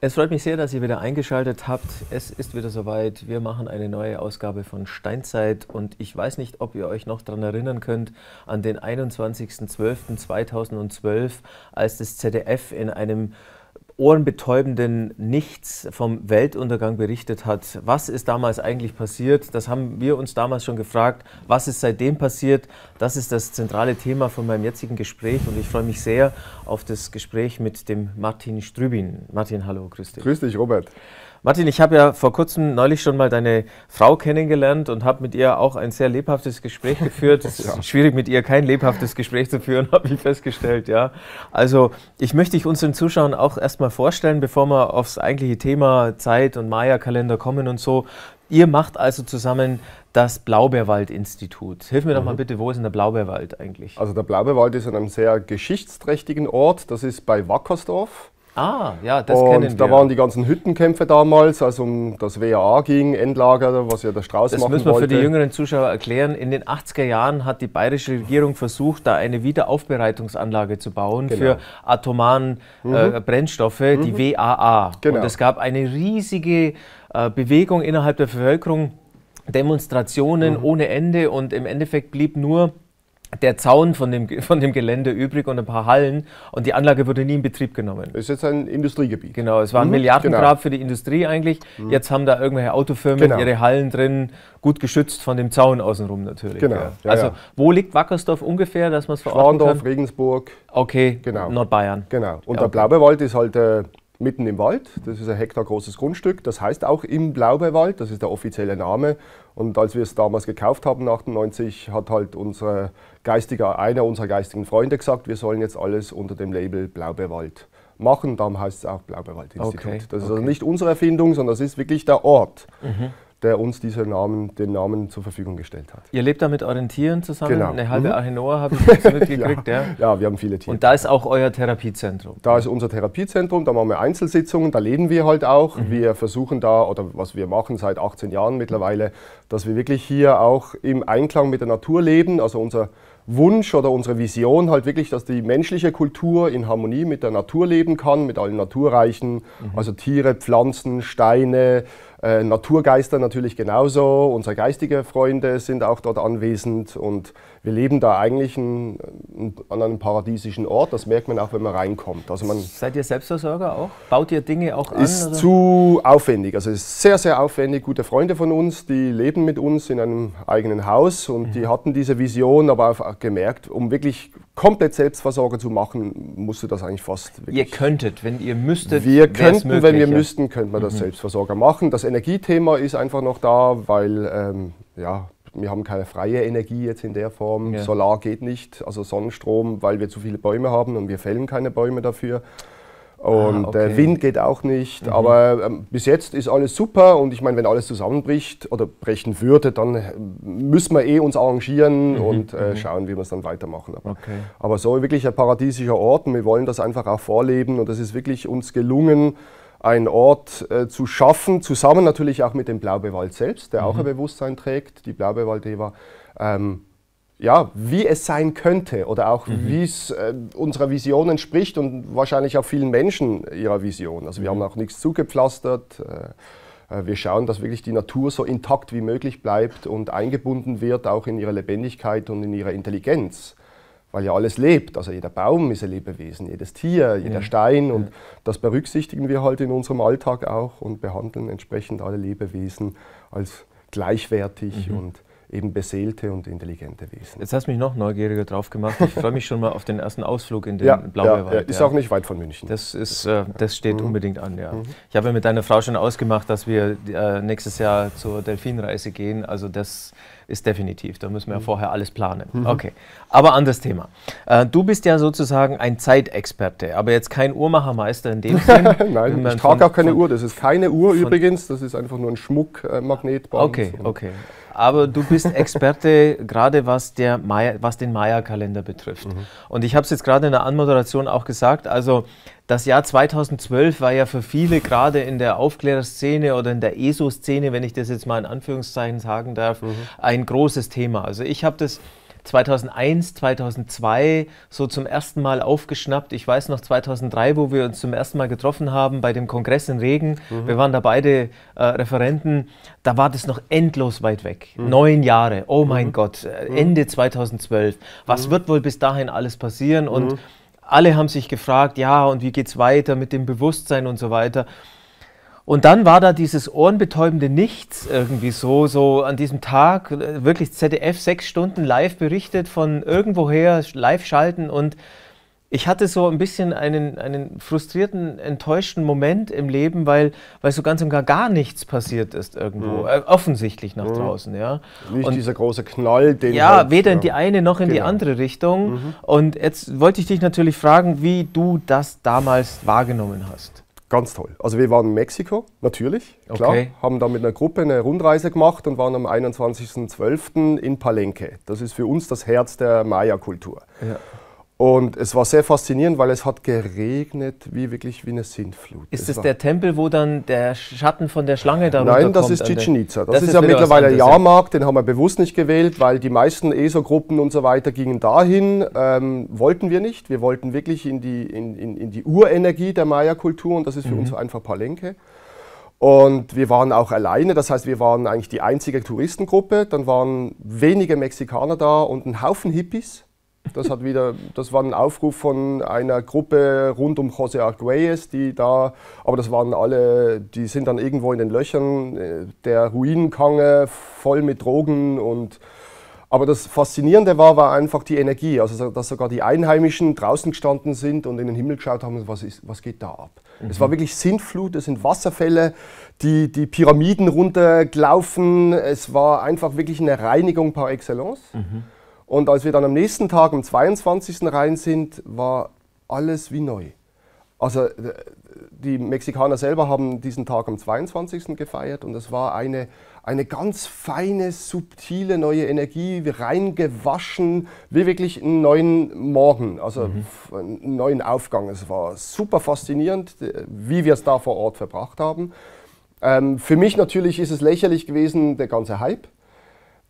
Es freut mich sehr, dass ihr wieder eingeschaltet habt. Es ist wieder soweit. Wir machen eine neue Ausgabe von Steinzeit und ich weiß nicht, ob ihr euch noch daran erinnern könnt, an den 21.12.2012, als das ZDF in einem ohrenbetäubenden Nichts vom Weltuntergang berichtet hat. Was ist damals eigentlich passiert? Das haben wir uns damals schon gefragt. Was ist seitdem passiert? Das ist das zentrale Thema von meinem jetzigen Gespräch und ich freue mich sehr auf das Gespräch mit dem Martin Strübin. Martin, hallo, grüß dich. Grüß dich, Robert. Martin, ich habe ja vor kurzem neulich schon mal deine Frau kennengelernt und habe mit ihr auch ein sehr lebhaftes Gespräch geführt. Es ist schwierig, mit ihr kein lebhaftes Gespräch zu führen, habe ich festgestellt, ja. Also ich möchte dich unseren Zuschauern auch erstmal vorstellen, bevor wir aufs eigentliche Thema Zeit und Maya-Kalender kommen und so. Ihr macht also zusammen das Blaubeerwald-Institut. Hilf mir doch mal mhm. bitte, wo ist denn der Blaubeerwald eigentlich? Also der Blaubeerwald ist an einem sehr geschichtsträchtigen Ort. Das ist bei Wackersdorf. Ah, ja, das und kennen wir. da waren die ganzen Hüttenkämpfe damals, als um das WAA ging, Endlager, was ja der Strauß das machen wollte. Das müssen wir für die jüngeren Zuschauer erklären. In den 80er Jahren hat die bayerische Regierung versucht, da eine Wiederaufbereitungsanlage zu bauen genau. für atomaren äh, mhm. äh, Brennstoffe, mhm. die WAA. Genau. Und es gab eine riesige äh, Bewegung innerhalb der Bevölkerung, Demonstrationen mhm. ohne Ende und im Endeffekt blieb nur der Zaun von dem, von dem Gelände übrig und ein paar Hallen und die Anlage wurde nie in Betrieb genommen. Das ist jetzt ein Industriegebiet. Genau, es war ein mhm, Milliardengrab genau. für die Industrie eigentlich. Mhm. Jetzt haben da irgendwelche Autofirmen genau. ihre Hallen drin, gut geschützt von dem Zaun außenrum natürlich. Genau. Ja. Ja, also ja. wo liegt Wackersdorf ungefähr, dass man es verorten Schwandorf, kann? Regensburg. Okay, genau. Nordbayern. Genau. Und der Blaubewald ist halt äh, mitten im Wald. Das ist ein Hektar großes Grundstück. Das heißt auch im Blaubeerwald. Das ist der offizielle Name. Und als wir es damals gekauft haben, 98, hat halt unser geistiger, einer unserer geistigen Freunde gesagt, wir sollen jetzt alles unter dem Label Blaubeerwald machen. Darum heißt es auch Blaubeerwald-Institut. Okay. Das ist also okay. also nicht unsere Erfindung, sondern das ist wirklich der Ort. Mhm der uns diesen Namen, den Namen zur Verfügung gestellt hat. Ihr lebt da mit euren Tieren zusammen? Genau. Eine halbe mhm. Archenoa habe ich mitgekriegt, ja. ja. ja. wir haben viele Tiere. Und da ist auch euer Therapiezentrum? Da ist unser Therapiezentrum, da machen wir Einzelsitzungen, da leben wir halt auch. Mhm. Wir versuchen da, oder was wir machen seit 18 Jahren mittlerweile, dass wir wirklich hier auch im Einklang mit der Natur leben. Also unser Wunsch oder unsere Vision halt wirklich, dass die menschliche Kultur in Harmonie mit der Natur leben kann, mit allen Naturreichen, mhm. also Tiere, Pflanzen, Steine, äh, Naturgeister natürlich genauso, unsere geistigen Freunde sind auch dort anwesend und wir leben da eigentlich ein, ein, an einem paradiesischen Ort. Das merkt man auch, wenn man reinkommt. Also man Seid ihr Selbstversorger auch? Baut ihr Dinge auch an? Ist oder? zu aufwendig. Also ist sehr, sehr aufwendig. Gute Freunde von uns, die leben mit uns in einem eigenen Haus und mhm. die hatten diese Vision, aber auch gemerkt, um wirklich komplett Selbstversorger zu machen, musste das eigentlich fast. Ihr könntet, wenn ihr müsstet. Wir könnten, möglich, wenn wir ja. müssten, könnten wir das mhm. Selbstversorger machen. Das Energiethema ist einfach noch da, weil ähm, ja, wir haben keine freie Energie jetzt in der Form. Ja. Solar geht nicht, also Sonnenstrom, weil wir zu viele Bäume haben und wir fällen keine Bäume dafür. Ah, und ah, okay. Wind geht auch nicht. Mhm. Aber ähm, bis jetzt ist alles super. Und ich meine, wenn alles zusammenbricht oder brechen würde, dann äh, müssen wir eh uns arrangieren mhm. und äh, mhm. schauen, wie wir es dann weitermachen. Aber, okay. aber so wirklich ein paradiesischer Ort. Und wir wollen das einfach auch vorleben. Und es ist wirklich uns gelungen, einen Ort äh, zu schaffen, zusammen natürlich auch mit dem Blaubewald selbst, der auch mhm. ein Bewusstsein trägt. Die Blaubewald-Eva ähm, ja, wie es sein könnte oder auch mhm. wie es äh, unserer Vision entspricht und wahrscheinlich auch vielen Menschen ihrer Vision. Also wir mhm. haben auch nichts zugepflastert. Äh, äh, wir schauen, dass wirklich die Natur so intakt wie möglich bleibt und eingebunden wird, auch in ihre Lebendigkeit und in ihre Intelligenz. Weil ja alles lebt, also jeder Baum ist ein Lebewesen, jedes Tier, jeder ja. Stein und ja. das berücksichtigen wir halt in unserem Alltag auch und behandeln entsprechend alle Lebewesen als gleichwertig mhm. und eben beseelte und intelligente Wesen. Jetzt hast du mich noch neugieriger drauf gemacht. Ich freue mich schon mal auf den ersten Ausflug in den ja, Blaubeerwald. Ja, ist ja. auch nicht weit von München. Das, ist, äh, das steht mhm. unbedingt an, ja. Mhm. Ich habe ja mit deiner Frau schon ausgemacht, dass wir äh, nächstes Jahr zur Delfinreise gehen. Also das ist definitiv. Da müssen wir ja mhm. vorher alles planen. Mhm. Okay, aber anderes Thema. Äh, du bist ja sozusagen ein Zeitexperte, aber jetzt kein Uhrmachermeister in dem Sinne. Nein, ich trage auch keine Uhr. Das ist keine Uhr übrigens. Das ist einfach nur ein Schmuck, äh, Okay, okay aber du bist Experte, gerade was, der Maya, was den Maya-Kalender betrifft. Mhm. Und ich habe es jetzt gerade in der Anmoderation auch gesagt, also das Jahr 2012 war ja für viele gerade in der Aufklärerszene oder in der ESO-Szene, wenn ich das jetzt mal in Anführungszeichen sagen darf, mhm. ein großes Thema. Also ich habe das 2001, 2002 so zum ersten Mal aufgeschnappt. Ich weiß noch 2003, wo wir uns zum ersten Mal getroffen haben bei dem Kongress in Regen. Mhm. Wir waren da beide äh, Referenten. Da war das noch endlos weit weg. Mhm. Neun Jahre. Oh mein mhm. Gott. Äh, mhm. Ende 2012. Was mhm. wird wohl bis dahin alles passieren? Und mhm. alle haben sich gefragt, ja, und wie geht es weiter mit dem Bewusstsein und so weiter. Und dann war da dieses ohrenbetäubende Nichts irgendwie so, so an diesem Tag, äh, wirklich ZDF sechs Stunden live berichtet von irgendwoher, live schalten und ich hatte so ein bisschen einen, einen frustrierten, enttäuschten Moment im Leben, weil, weil so ganz und gar gar nichts passiert ist irgendwo, mhm. äh, offensichtlich nach mhm. draußen. Ja. Nicht und dieser große Knall, den. Ja, halt, weder ja. in die eine noch in genau. die andere Richtung. Mhm. Und jetzt wollte ich dich natürlich fragen, wie du das damals wahrgenommen hast. Ganz toll. Also wir waren in Mexiko, natürlich, klar. Okay. Haben da mit einer Gruppe eine Rundreise gemacht und waren am 21.12. in Palenque. Das ist für uns das Herz der Maya-Kultur. Ja. Und es war sehr faszinierend, weil es hat geregnet, wie wirklich wie eine Sintflut. Ist es, es der Tempel, wo dann der Schatten von der Schlange da darunter Nein, das ist also, Chichen Itza. Das, das ist, ist ja mittlerweile ein Jahrmarkt, den haben wir bewusst nicht gewählt, weil die meisten ESO-Gruppen und so weiter gingen dahin. Ähm, wollten wir nicht. Wir wollten wirklich in die, in, in, in die Urenergie der Maya-Kultur und das ist für mhm. uns einfach Palenke. Und wir waren auch alleine, das heißt, wir waren eigentlich die einzige Touristengruppe. Dann waren wenige Mexikaner da und ein Haufen Hippies das, hat wieder, das war ein Aufruf von einer Gruppe rund um José Arguelles, die da, aber das waren alle, die sind dann irgendwo in den Löchern äh, der Ruinenkange voll mit Drogen und aber das Faszinierende war, war einfach die Energie, also dass sogar die Einheimischen draußen gestanden sind und in den Himmel geschaut haben, was, ist, was geht da ab. Mhm. Es war mhm. wirklich Sintflut, es sind Wasserfälle, die, die Pyramiden runtergelaufen, es war einfach wirklich eine Reinigung par excellence. Mhm. Und als wir dann am nächsten Tag, am 22. rein sind, war alles wie neu. Also äh, die Mexikaner selber haben diesen Tag am 22. gefeiert und es war eine, eine ganz feine, subtile neue Energie, reingewaschen, wie wirklich einen neuen Morgen, also mhm. einen neuen Aufgang. Es war super faszinierend, äh, wie wir es da vor Ort verbracht haben. Ähm, für mich natürlich ist es lächerlich gewesen, der ganze Hype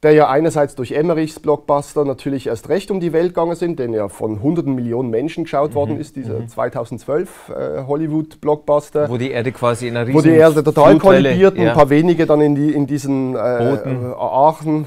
der ja einerseits durch Emmerichs Blockbuster natürlich erst recht um die Welt gegangen sind, den ja von hunderten Millionen Menschen geschaut mhm. worden ist, dieser mhm. 2012 äh, Hollywood-Blockbuster. Wo die Erde quasi in einer riesigen Wo die Erde total kollidiert, ja. ein paar wenige dann in, die, in diesen äh, Aachen mhm.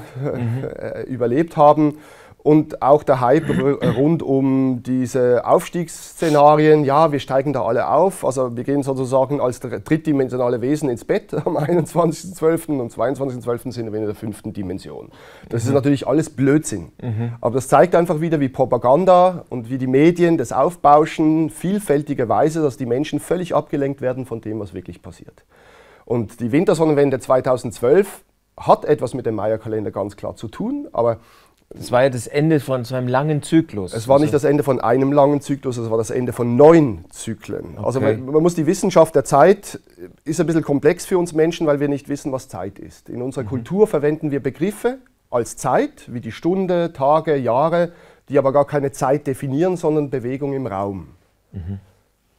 äh, überlebt haben. Und auch der Hype äh, rund um diese Aufstiegsszenarien, ja, wir steigen da alle auf, also wir gehen sozusagen als drittdimensionale Wesen ins Bett am 21.12. und 22.12. sind wir in der fünften Dimension. Das mhm. ist natürlich alles Blödsinn. Mhm. Aber das zeigt einfach wieder, wie Propaganda und wie die Medien das aufbauschen, vielfältigerweise, dass die Menschen völlig abgelenkt werden von dem, was wirklich passiert. Und die Wintersonnenwende 2012 hat etwas mit dem Maya-Kalender ganz klar zu tun, aber das war ja das Ende von so einem langen Zyklus. Es war nicht also das Ende von einem langen Zyklus, es war das Ende von neun Zyklen. Also okay. Also man, man, muss die Wissenschaft der Zeit, äh, ist ein bisschen komplex für uns Menschen, weil wir nicht wissen, was Zeit ist. In unserer mhm. Kultur verwenden wir Begriffe als Zeit, wie die Stunde, Tage, Jahre, die aber gar keine Zeit definieren, sondern Bewegung im Raum. Mhm.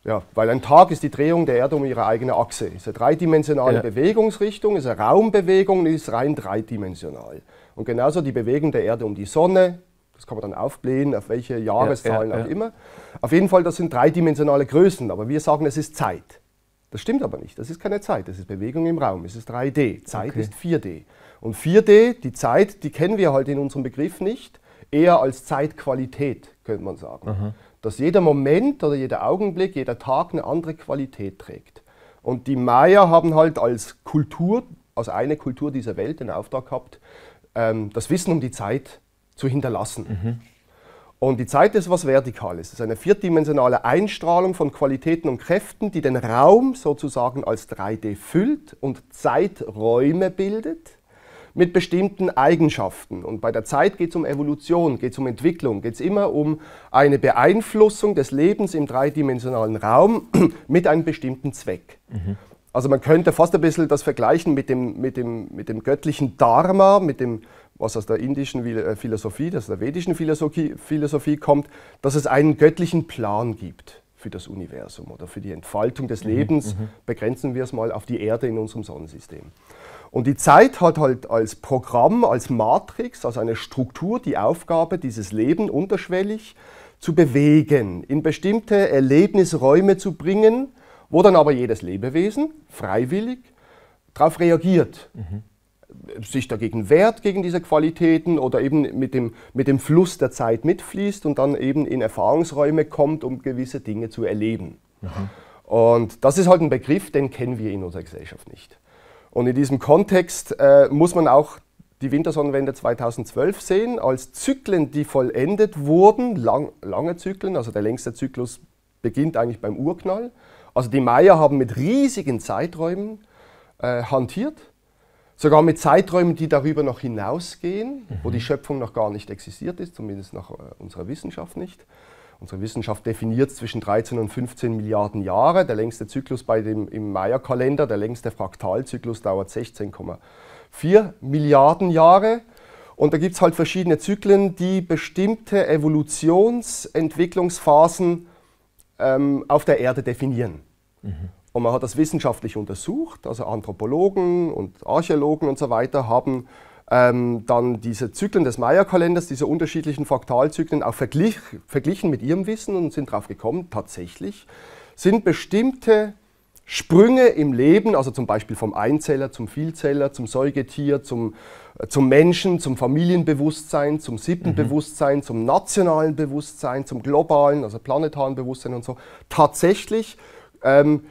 Ja, weil ein Tag ist die Drehung der Erde um ihre eigene Achse. Ist eine dreidimensionale ja. Bewegungsrichtung, ist eine Raumbewegung, ist rein dreidimensional. Und genauso die Bewegung der Erde um die Sonne, das kann man dann aufblähen, auf welche Jahreszahlen ja, ja, auch ja. immer. Auf jeden Fall, das sind dreidimensionale Größen, aber wir sagen, es ist Zeit. Das stimmt aber nicht, das ist keine Zeit, das ist Bewegung im Raum, es ist 3D, Zeit okay. ist 4D. Und 4D, die Zeit, die kennen wir halt in unserem Begriff nicht, eher als Zeitqualität, könnte man sagen. Aha. Dass jeder Moment oder jeder Augenblick, jeder Tag eine andere Qualität trägt. Und die Maya haben halt als Kultur, als eine Kultur dieser Welt den Auftrag gehabt, ähm, das Wissen um die Zeit zu hinterlassen. Mhm. Und die Zeit ist was Vertikales. Es ist eine vierdimensionale Einstrahlung von Qualitäten und Kräften, die den Raum sozusagen als 3D füllt und Zeiträume bildet mit bestimmten Eigenschaften. Und bei der Zeit geht es um Evolution, geht es um Entwicklung, geht es immer um eine Beeinflussung des Lebens im dreidimensionalen Raum mit einem bestimmten Zweck. Mhm. Also man könnte fast ein bisschen das vergleichen mit dem, mit dem, mit dem göttlichen Dharma, mit dem, was aus der indischen äh, Philosophie, aus der vedischen Philosophie, Philosophie kommt, dass es einen göttlichen Plan gibt für das Universum oder für die Entfaltung des mhm, Lebens, mhm. begrenzen wir es mal auf die Erde in unserem Sonnensystem. Und die Zeit hat halt als Programm, als Matrix, als eine Struktur die Aufgabe, dieses Leben unterschwellig zu bewegen, in bestimmte Erlebnisräume zu bringen, wo dann aber jedes Lebewesen freiwillig darauf reagiert. Mhm sich dagegen wehrt, gegen diese Qualitäten oder eben mit dem, mit dem Fluss der Zeit mitfließt und dann eben in Erfahrungsräume kommt, um gewisse Dinge zu erleben. Mhm. Und das ist halt ein Begriff, den kennen wir in unserer Gesellschaft nicht. Und in diesem Kontext äh, muss man auch die Wintersonnenwende 2012 sehen als Zyklen, die vollendet wurden, lang, lange Zyklen, also der längste Zyklus beginnt eigentlich beim Urknall. Also die Maya haben mit riesigen Zeiträumen äh, hantiert, sogar mit Zeiträumen, die darüber noch hinausgehen, mhm. wo die mhm. Schöpfung noch gar nicht existiert ist, zumindest nach äh, unserer Wissenschaft nicht. Unsere Wissenschaft definiert zwischen 13 und 15 Milliarden Jahre. Der längste Zyklus bei dem, im Maya-Kalender, der längste Fraktalzyklus dauert 16,4 Milliarden Jahre. Und da gibt es halt verschiedene Zyklen, die bestimmte Evolutionsentwicklungsphasen ähm, auf der Erde definieren. Mhm. Und man hat das wissenschaftlich untersucht, also Anthropologen und Archäologen und so weiter haben ähm, dann diese Zyklen des Maya-Kalenders, diese unterschiedlichen Fraktalzyklen auch verglich, verglichen mit ihrem Wissen und sind darauf gekommen, tatsächlich sind bestimmte Sprünge im Leben, also zum Beispiel vom Einzeller zum Vielzeller, zum Säugetier, zum, äh, zum Menschen, zum Familienbewusstsein, zum Sippenbewusstsein, mhm. zum nationalen Bewusstsein, zum globalen, also planetaren Bewusstsein und so, tatsächlich ähm,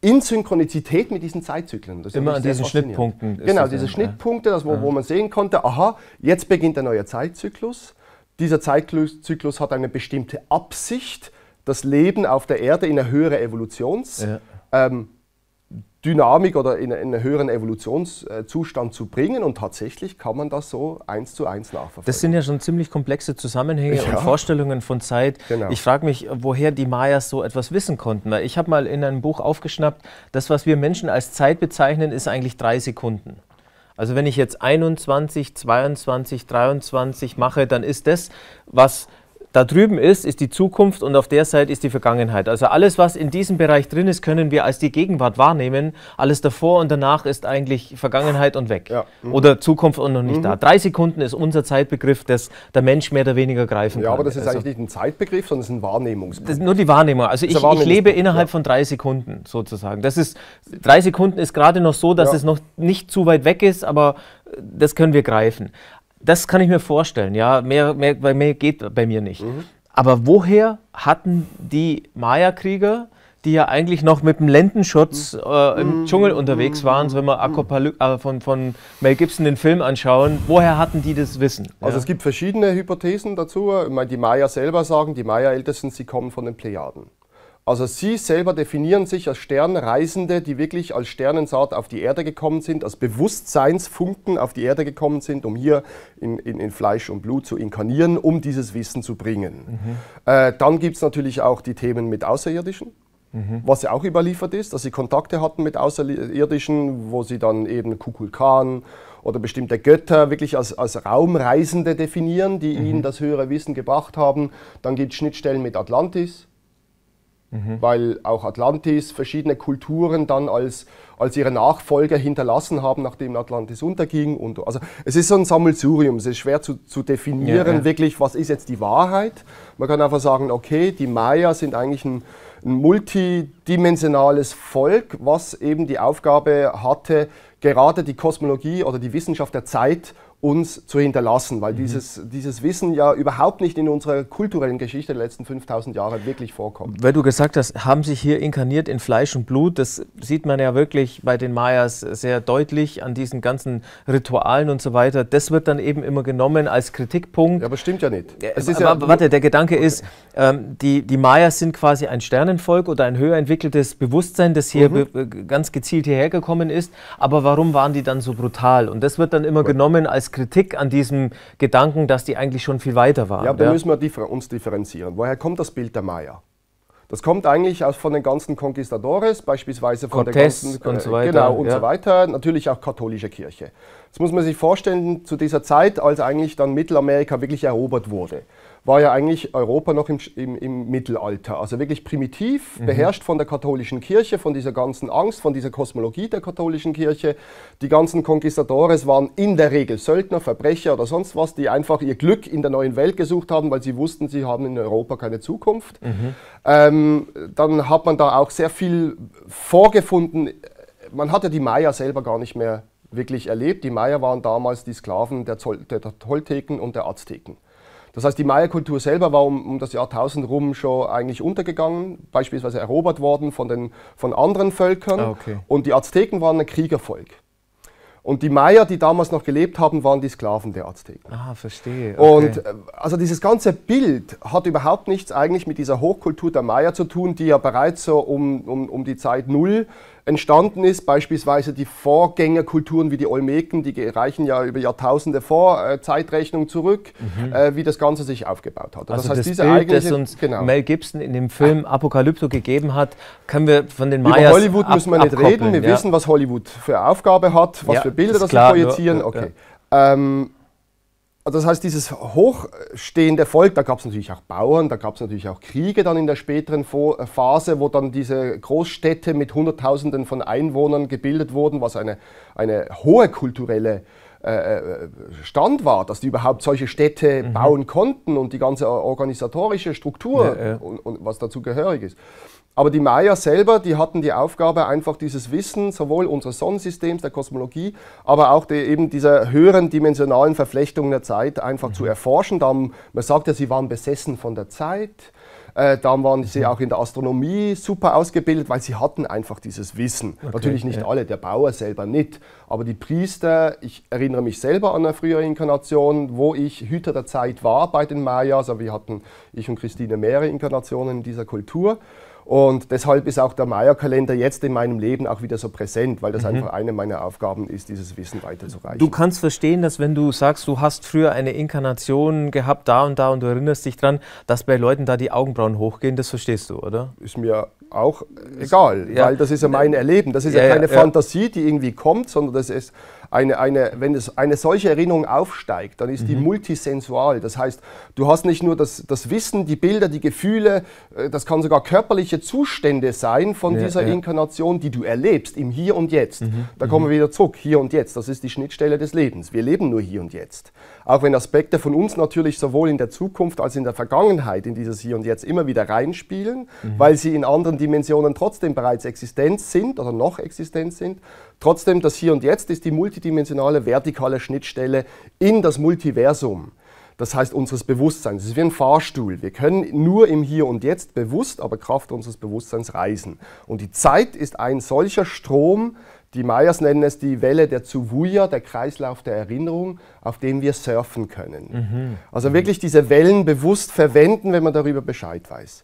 in Synchronizität mit diesen Zeitzyklen. Das Immer an diesen Schnittpunkten. Genau, diese denn, Schnittpunkte, das, wo, ja. wo mhm. man sehen konnte, aha, jetzt beginnt der neue Zeitzyklus. Dieser Zeitzyklus hat eine bestimmte Absicht, das Leben auf der Erde in eine höhere Evolutions- ja ähm, Dynamik oder in, einen höheren Evolutionszustand zu bringen. Und tatsächlich kann man das so eins zu eins nachverfolgen. Das sind ja schon ziemlich komplexe Zusammenhänge ja. und Vorstellungen von Zeit. Genau. Ich frage mich, woher die Mayas so etwas wissen konnten. Weil ich habe mal in einem Buch aufgeschnappt, das, was wir Menschen als Zeit bezeichnen, ist eigentlich drei Sekunden. Also wenn ich jetzt 21, 22, 23 mache, dann ist das, was da drüben ist, ist die Zukunft und auf der Seite ist die Vergangenheit. Also alles, was in diesem Bereich drin ist, können wir als die Gegenwart wahrnehmen. Alles davor und danach ist eigentlich Vergangenheit und weg. Ja. Mhm. Oder Zukunft und noch nicht mhm. da. Drei Sekunden ist unser Zeitbegriff, das der Mensch mehr oder weniger greifen ja, kann. Ja, aber das ist also eigentlich nicht ein Zeitbegriff, sondern es ist ein Wahrnehmungsbegriff. Das ist nur die Wahrnehmung. Also ich, ich, lebe innerhalb ja. von drei Sekunden sozusagen. Das ist, drei Sekunden ist gerade noch so, dass es noch nicht zu weit weg ist, aber äh, das können wir greifen. Das kann ich mir vorstellen, ja. Mehr, mehr, bei geht bei mir nicht. Mhm. Aber woher hatten die Maya-Krieger, die ja eigentlich noch mit dem Lendenschutz mhm. äh, im Dschungel mhm. unterwegs waren, so wenn wir mhm. Akopaly äh, von, von Mel Gibson den Film anschauen, woher hatten die das Wissen? Also es gibt verschiedene Hypothesen dazu. Ich meine, die Maya selber sagen, die Maya-Ältesten, sie kommen von den Plejaden. Also Sie selber definieren sich als Sternreisende, die wirklich als Sternensaat auf die Erde gekommen sind, als Bewusstseinsfunken auf die Erde gekommen sind, um hier in, in, in Fleisch und Blut zu inkarnieren, um dieses Wissen zu bringen. Mhm. Äh, dann gibt es natürlich auch die Themen mit Außerirdischen. Mhm. Was ja auch überliefert ist, dass sie Kontakte hatten mit Außerirdischen, wo sie dann eben Kukulkan oder bestimmte Götter wirklich als, als Raumreisende definieren, die mhm. ihnen das höhere Wissen gebracht haben. Dann gibt es Schnittstellen mit Atlantis. Mhm. Weil auch Atlantis verschiedene Kulturen dann als, als ihre Nachfolger hinterlassen haben, nachdem Atlantis unterging. Und, also es ist so ein Sammelsurium, es ist schwer zu, zu definieren, ja, ja. wirklich, was ist jetzt die Wahrheit. Man kann einfach sagen, okay, die Maya sind eigentlich ein, ein multidimensionales Volk, was eben die Aufgabe hatte, gerade die Kosmologie oder die Wissenschaft der Zeit uns zu hinterlassen, weil mhm. dieses, dieses Wissen ja überhaupt nicht in unserer kulturellen Geschichte der letzten 5000 Jahre wirklich vorkommt. Weil du gesagt hast, haben sich hier inkarniert in Fleisch und Blut, das sieht man ja wirklich bei den Mayas sehr deutlich an diesen ganzen Ritualen und so weiter. Das wird dann eben immer genommen als Kritikpunkt. Ja, aber stimmt ja nicht. Äh, es ist ja warte, der Gedanke okay. ist, ähm, die, die Mayas sind quasi ein Sternenvolk oder ein höher entwickeltes Bewusstsein, das hier mhm. ganz gezielt hierher gekommen ist. Aber warum waren die dann so brutal? Und das wird dann immer Gut. genommen als Kritik an diesem Gedanken, dass die eigentlich schon viel weiter waren. Ja, da ja? müssen wir differ uns differenzieren. Woher kommt das Bild der Maya? Das kommt eigentlich aus von den ganzen Conquistadores, beispielsweise von Cortés der ganzen und äh, so weiter. Genau, und ja. so weiter. Natürlich auch katholische Kirche. Das muss man sich vorstellen, zu dieser Zeit, als eigentlich dann Mittelamerika wirklich erobert wurde war ja eigentlich Europa noch im, im, im Mittelalter, also wirklich primitiv, mhm. beherrscht von der katholischen Kirche, von dieser ganzen Angst, von dieser Kosmologie der katholischen Kirche. Die ganzen Konquistadores waren in der Regel Söldner, Verbrecher oder sonst was, die einfach ihr Glück in der neuen Welt gesucht haben, weil sie wussten, sie haben in Europa keine Zukunft. Mhm. Ähm, dann hat man da auch sehr viel vorgefunden. Man hatte die Maya selber gar nicht mehr wirklich erlebt. Die Maya waren damals die Sklaven der, Zoll, der Tolteken und der Azteken. Das heißt, die Maya-Kultur selber war um, um, das 1000 rum schon eigentlich untergegangen, beispielsweise erobert worden von, den, von anderen Völkern. Ah, okay. Und die Azteken waren ein Kriegervolk. Und die Maya, die damals noch gelebt haben, waren die Sklaven der Azteken. Ah, verstehe. Okay. Und äh, also dieses ganze Bild hat überhaupt nichts eigentlich mit dieser Hochkultur der Maya zu tun, die ja bereits so um, um, um die Zeit Null entstanden ist. Beispielsweise die Vorgängerkulturen wie die Olmeken, die reichen ja über Jahrtausende vor äh, Zeitrechnung zurück, mhm. äh, wie das Ganze sich aufgebaut hat. also das heißt, das diese Bild, eigentliche, das uns genau. Mel Gibson in dem Film Apokalypto gegeben hat, können wir von den Mayas Über Hollywood ab, müssen wir nicht reden. Wir ja. wissen, was Hollywood für Aufgabe hat, was ja, für Bilder das sie projizieren. okay. Ähm, also das heißt, dieses hochstehende Volk, da gab es natürlich auch Bauern, da gab es natürlich auch Kriege dann in der späteren äh, Phase, wo dann diese Großstädte mit Hunderttausenden von Einwohnern gebildet wurden, was eine, eine hohe kulturelle äh, äh, Stand war, dass die überhaupt solche Städte mhm. bauen konnten und die ganze organisatorische Struktur ja, ja. Und, und was dazu gehörig ist. Aber die Maya selber, die hatten die Aufgabe, einfach dieses Wissen sowohl unseres Sonnensystems, der Kosmologie, aber auch die, eben dieser höheren dimensionalen Verflechtung der Zeit einfach mhm. zu erforschen. Da, man sagt ja, sie waren besessen von der Zeit. Äh, dann waren sie mhm. auch in der Astronomie super ausgebildet, weil sie hatten einfach dieses Wissen. Okay, Natürlich nicht ja. alle, der Bauer selber nicht. Aber die Priester, ich erinnere mich selber an eine frühere Inkarnation, wo ich Hüter der Zeit war bei den Mayas. Also wir hatten, ich und Christine, mehrere Inkarnationen in dieser Kultur. Und deshalb ist auch der Maya-Kalender jetzt in meinem Leben auch wieder so präsent, weil das mhm. einfach eine meiner Aufgaben ist, dieses Wissen weiterzureichen. Du kannst verstehen, dass wenn du sagst, du hast früher eine Inkarnation gehabt, da und da, und du erinnerst dich dran, dass bei Leuten da die Augenbrauen hochgehen, das verstehst du, oder? Ist mir auch egal, ist, ja. weil das ist ja mein Erleben. Das ist ja, ja keine ja, Fantasie, die irgendwie kommt, sondern das ist eine, eine, wenn es eine solche Erinnerung aufsteigt, dann ist mhm. die multisensual. Das heißt, du hast nicht nur das, das Wissen, die Bilder, die Gefühle, äh, das kann sogar körperliche Zustände sein von ja, dieser ja. Inkarnation, die du erlebst im Hier und Jetzt. Mhm. Da kommen mhm. wir wieder zurück, Hier und Jetzt. Das ist die Schnittstelle des Lebens. Wir leben nur hier und jetzt. Auch wenn Aspekte von uns natürlich sowohl in der Zukunft als in der Vergangenheit in dieses Hier und Jetzt immer wieder reinspielen, mhm. weil sie in anderen Dimensionen trotzdem bereits existent sind oder noch existent sind. Trotzdem, das Hier und Jetzt ist die multidimensionale vertikale Schnittstelle in das Multiversum. Das heißt unseres Bewusstseins. Es ist wie ein Fahrstuhl. Wir können nur im Hier und Jetzt bewusst, aber Kraft unseres Bewusstseins reisen. Und die Zeit ist ein solcher Strom, die Meyers nennen es die Welle der Zuvuya, der Kreislauf der Erinnerung, auf dem wir surfen können. Mhm. Also wirklich diese Wellen bewusst verwenden, wenn man darüber Bescheid weiß.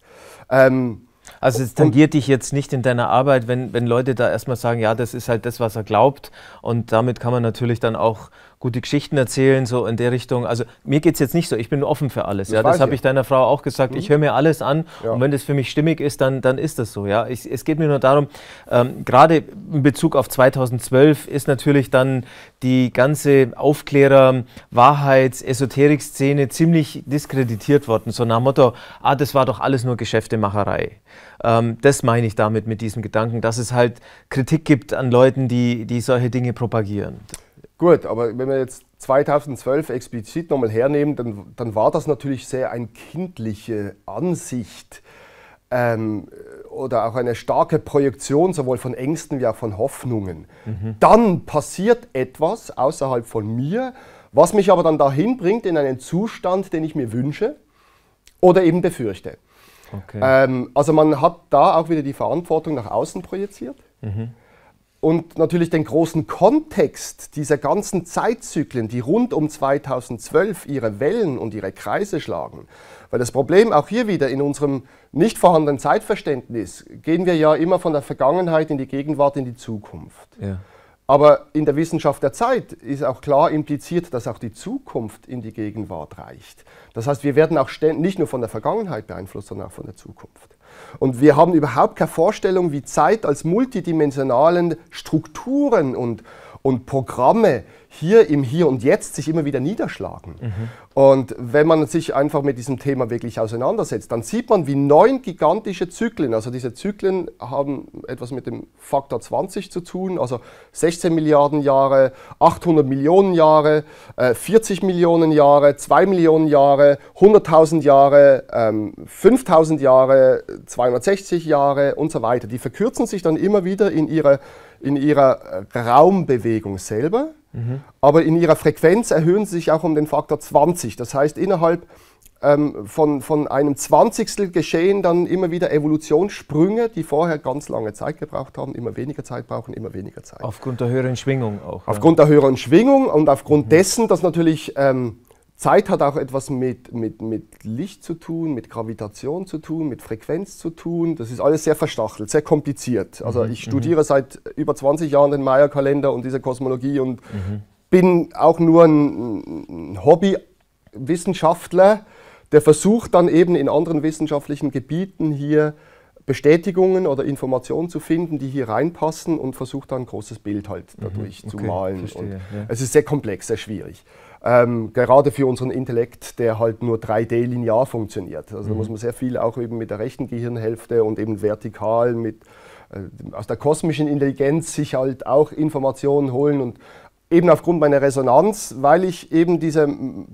Ähm, also es tangiert dich jetzt nicht in deiner Arbeit, wenn, wenn Leute da erstmal sagen, ja, das ist halt das, was er glaubt. Und damit kann man natürlich dann auch gute Geschichten erzählen, so in der Richtung. Also mir geht es jetzt nicht so, ich bin offen für alles. Das ja, das habe ich deiner Frau auch gesagt. Mhm. Ich höre mir alles an ja. und wenn das für mich stimmig ist, dann, dann ist das so. Ja? Ich, es geht mir nur darum, ähm, gerade in Bezug auf 2012 ist natürlich dann die ganze Aufklärer-, Wahrheits-, Esoterik-Szene ziemlich diskreditiert worden. So nach dem Motto, ah, das war doch alles nur Geschäftemacherei. Ähm, das meine ich damit mit diesem Gedanken, dass es halt Kritik gibt an Leuten, die, die solche Dinge propagieren. Gut, aber wenn wir jetzt 2012 explizit nochmal hernehmen, dann, dann war das natürlich sehr eine kindliche Ansicht ähm, oder auch eine starke Projektion sowohl von Ängsten wie auch von Hoffnungen. Mhm. Dann passiert etwas außerhalb von mir, was mich aber dann dahin bringt in einen Zustand, den ich mir wünsche oder eben befürchte. Okay. Ähm, also man hat da auch wieder die Verantwortung nach außen projiziert. Mhm und natürlich den großen Kontext dieser ganzen Zeitzyklen, die rund um 2012 ihre Wellen und ihre Kreise schlagen. Weil das Problem auch hier wieder in unserem nicht vorhandenen Zeitverständnis gehen wir ja immer von der Vergangenheit in die Gegenwart, in die Zukunft. Ja. Aber in der Wissenschaft der Zeit ist auch klar impliziert, dass auch die Zukunft in die Gegenwart reicht. Das heißt, wir werden auch nicht nur von der Vergangenheit beeinflusst, sondern auch von der Zukunft. Und wir haben überhaupt keine Vorstellung, wie Zeit als multidimensionalen Strukturen und und Programme hier im Hier und Jetzt sich immer wieder niederschlagen. Mhm. Und wenn man sich einfach mit diesem Thema wirklich auseinandersetzt, dann sieht man, wie neun gigantische Zyklen, also diese Zyklen haben etwas mit dem Faktor 20 zu tun, also 16 Milliarden Jahre, 800 Millionen Jahre, 40 äh, Millionen Jahre, 2 Millionen Jahre, 100.000 Jahre, 5.000 ähm, Jahre, 260 Jahre und so weiter. Die verkürzen sich dann immer wieder in ihrer in ihrer äh, Raumbewegung selber, mhm. aber in ihrer Frequenz erhöhen sie sich auch um den Faktor 20. Das heißt, innerhalb ähm, von, von einem Zwanzigstel geschehen dann immer wieder Evolutionssprünge, die vorher ganz lange Zeit gebraucht haben, immer weniger Zeit brauchen, immer weniger Zeit. Aufgrund der höheren Schwingung auch. Aufgrund ja. der höheren Schwingung und aufgrund mhm. dessen, dass natürlich ähm, Zeit hat auch etwas mit, mit, mit Licht zu tun, mit Gravitation zu tun, mit Frequenz zu tun. Das ist alles sehr verstachelt, sehr kompliziert. Also mhm. ich mhm. studiere mhm. seit über 20 Jahren den Maya-Kalender und diese Kosmologie und mhm. bin auch nur ein, ein Hobbywissenschaftler, der versucht dann eben in anderen wissenschaftlichen Gebieten hier Bestätigungen oder Informationen zu finden, die hier reinpassen und versucht dann ein großes Bild halt mhm. dadurch okay, zu malen. Verstehe, ja. Es ist sehr komplex, sehr schwierig. Ähm, gerade für unseren Intellekt, der halt nur 3D-linear funktioniert. Also mhm. da muss man sehr viel auch eben mit der rechten Gehirnhälfte und eben vertikal mit äh, aus der kosmischen Intelligenz sich halt auch Informationen holen und eben aufgrund meiner Resonanz, weil ich eben diese,